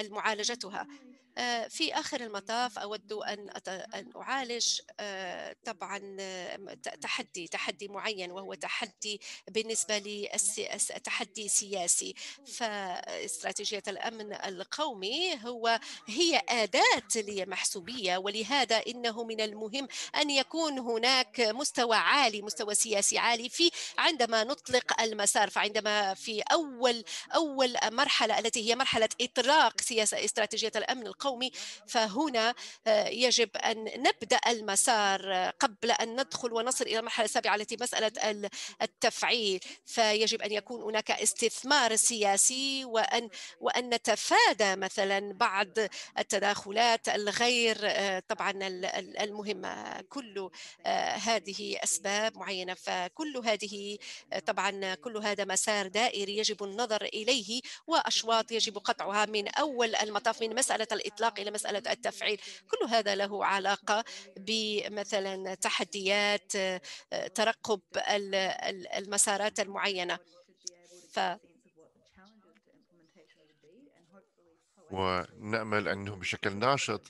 Speaker 2: معالجتها آه، في آخر المطاف أود أن أن أعالج آه، طبعا تحدي تحدي معين وهو تحدي بالنسبة لي تحدي سياسي فاستراتيجية الأمن القومي هو هي أداة لمحسوبية ولهذا إنه من المهم أن يكون هناك مستوى عالي مستوى سياسي عالي في عندما نطلق المسار فعندما في أول أول مرحلة التي هي مرحلة إطلاق سياسة استراتيجية الأمن القومي القومي فهنا آه، يجب أن نبدأ المسار آه، قبل أن ندخل ونصل إلى المرحلة السابعة التي مسألة التفعيل فيجب أن يكون هناك استثمار سياسي وأن, وأن نتفادى مثلا بعض التداخلات الغير آه، طبعا المهمة كل هذه أسباب معينة فكل هذه طبعا كل هذا مسار دائري يجب النظر إليه وأشواط يجب قطعها من أول المطاف من مسألة الإطلاق الإطلاق إلى مسألة التفعيل كل هذا له علاقة بمثلا تحديات آه، ترقب المسارات المعينة ف
Speaker 1: ونأمل أنه بشكل ناشط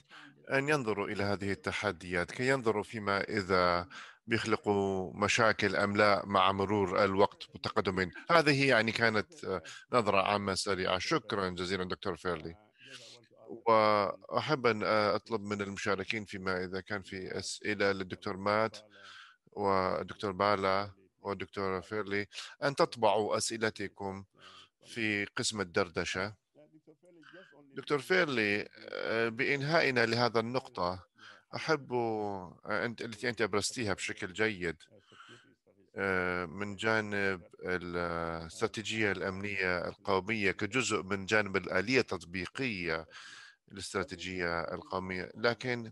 Speaker 1: أن ينظروا إلى هذه التحديات كي ينظروا فيما إذا بيخلقوا مشاكل أم لا مع مرور الوقت وتقدم هذه يعني كانت آه، نظرة عامة سريعة شكرا جزيلا دكتور فيرلي وأحب أن أطلب من المشاركين فيما إذا كان في أسئلة للدكتور مات والدكتور بالا والدكتور فيرلي أن تطبعوا أسئلتكم في قسم الدردشة دكتور فيرلي آه، بإنهائنا لهذا النقطة أحب أنت التي أنت أبرزتيها بشكل جيد آه، من جانب الاستراتيجية الأمنية القومية كجزء من جانب الآلية التطبيقية الاستراتيجية القومية لكن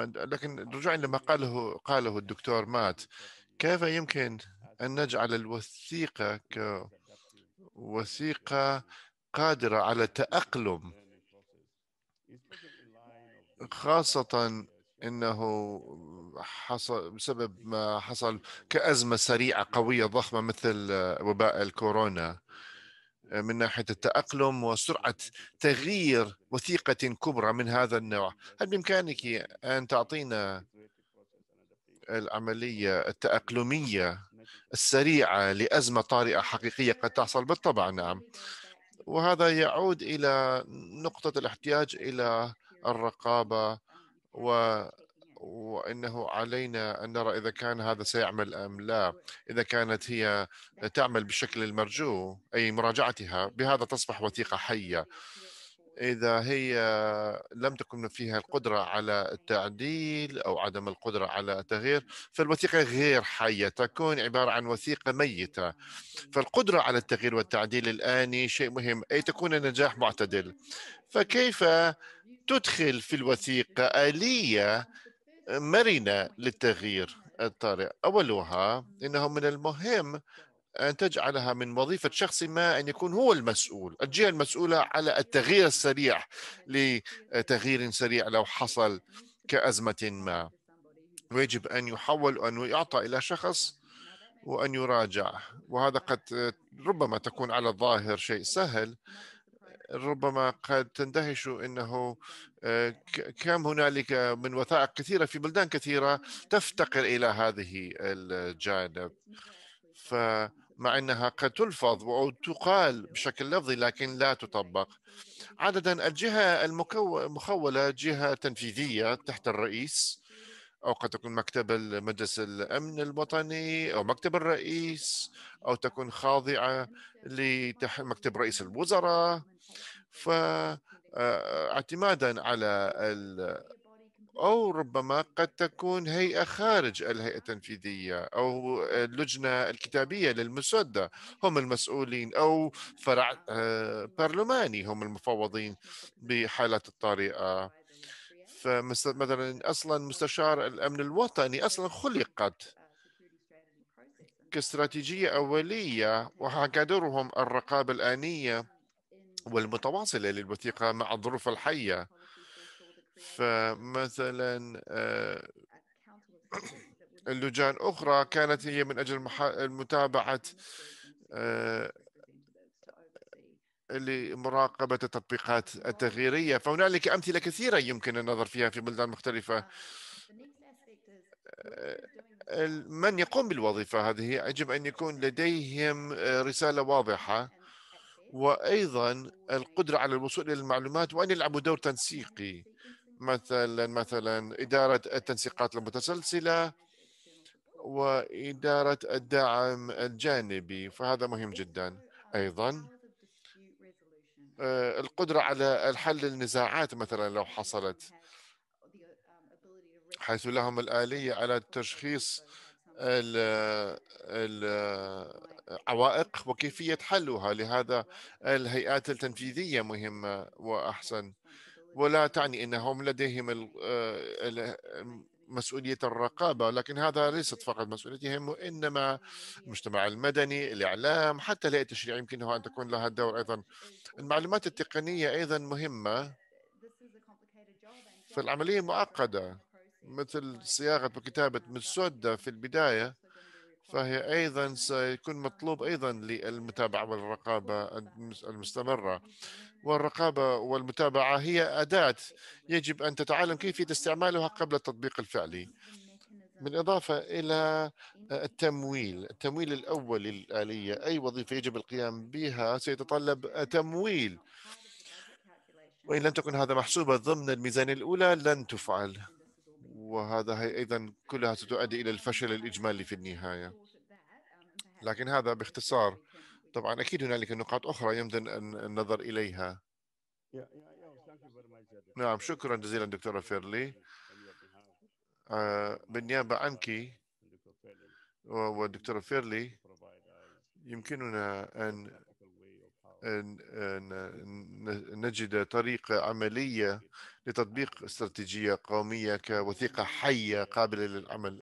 Speaker 1: آه، لكن رجوعا لما قاله قاله الدكتور مات كيف يمكن أن نجعل الوثيقة كوثيقة قادرة على التأقلم خاصة انه حصل بسبب ما حصل كازمه سريعه قويه ضخمه مثل وباء الكورونا من ناحيه التاقلم وسرعه تغيير وثيقه كبرى من هذا النوع، هل بامكانك ان تعطينا العمليه التاقلميه السريعه لازمه طارئه حقيقيه قد تحصل؟ بالطبع نعم. وهذا يعود الى نقطه الاحتياج الى الرقابه و وانه علينا ان نرى اذا كان هذا سيعمل ام لا، اذا كانت هي تعمل بالشكل المرجو اي مراجعتها بهذا تصبح وثيقه حيه. إذا هي لم تكن فيها القدرة على التعديل أو عدم القدرة على التغيير فالوثيقة غير حية تكون عبارة عن وثيقة ميتة فالقدرة على التغيير والتعديل الآني شيء مهم أي تكون النجاح معتدل فكيف تدخل في الوثيقة آلية مرنة للتغيير الطارئ أولها إنه من المهم أن تجعلها من وظيفة شخص ما أن يكون هو المسؤول الجهة المسؤولة على التغيير السريع لتغيير سريع لو حصل كأزمة ما ويجب أن يحول وأن يعطى إلى شخص وأن يراجع وهذا قد ربما تكون على الظاهر شيء سهل ربما قد تندهش انه آه، كم هنالك من وثائق كثيره في بلدان كثيره تفتقر الى هذه الجانب ف مع أنها قد تلفظ أو تقال بشكل لفظي لكن لا تطبق عادة الجهة المخولة جهة تنفيذية تحت الرئيس أو قد تكون مكتب مجلس الأمن الوطني أو مكتب الرئيس أو تكون خاضعة لمكتب رئيس الوزراء فاعتمادا آه، على أو ربما قد تكون هيئة خارج الهيئة التنفيذية أو اللجنة الكتابية للمسودة هم المسؤولين أو فرع آه، برلماني هم المفوضين بحالات الطارئة فمثلا أصلا مستشار الأمن الوطني أصلا خلقت كاستراتيجية أولية وحكى الرقابة الآنية والمتواصلة للوثيقة مع الظروف الحية فمثلا اللجان آه، أخرى كانت هي من أجل متابعة آه، لمراقبة التطبيقات التغييرية فهنالك أمثلة كثيرة يمكن النظر فيها في بلدان مختلفة آه، من يقوم بالوظيفة هذه يجب أن يكون لديهم رسالة واضحة وأيضا القدرة على الوصول إلى المعلومات وأن يلعبوا دور تنسيقي مثلا مثلا إدارة التنسيقات المتسلسلة وإدارة الدعم الجانبي فهذا مهم جدا أيضا آه، القدرة على الحل النزاعات مثلا لو حصلت حيث لهم الآلية على تشخيص العوائق وكيفية حلها لهذا الهيئات التنفيذية مهمة وأحسن ولا تعني انهم لديهم آه، مسؤولية الرقابة لكن هذا ليست فقط مسؤوليتهم وإنما المجتمع المدني الإعلام حتى الهيئة التشريعية يمكنها أن تكون لها دور أيضا المعلومات التقنية أيضا مهمة فالعملية معقدة مثل صياغة وكتابة مسودة في البداية فهي أيضا سيكون مطلوب أيضا للمتابعة والرقابة المستمرة والرقابة والمتابعة هي أداة يجب أن تتعلم كيفية استعمالها قبل التطبيق الفعلي بالإضافة إلى آه، التمويل التمويل الأول للآلية أي وظيفة يجب القيام بها سيتطلب آه، تمويل وإن لم تكن هذا محسوبة ضمن الميزانية الأولى لن تفعل وهذا هي أيضا كلها ستؤدي إلى الفشل الإجمالي في النهاية لكن هذا باختصار طبعا أكيد هنالك نقاط أخرى يمكن النظر إليها نعم شكرا جزيلا دكتورة فيرلي آه، بالنيابة عنك والدكتورة فيرلي يمكننا أن نجد طريقة عملية لتطبيق استراتيجية قومية كوثيقة حية قابلة للعمل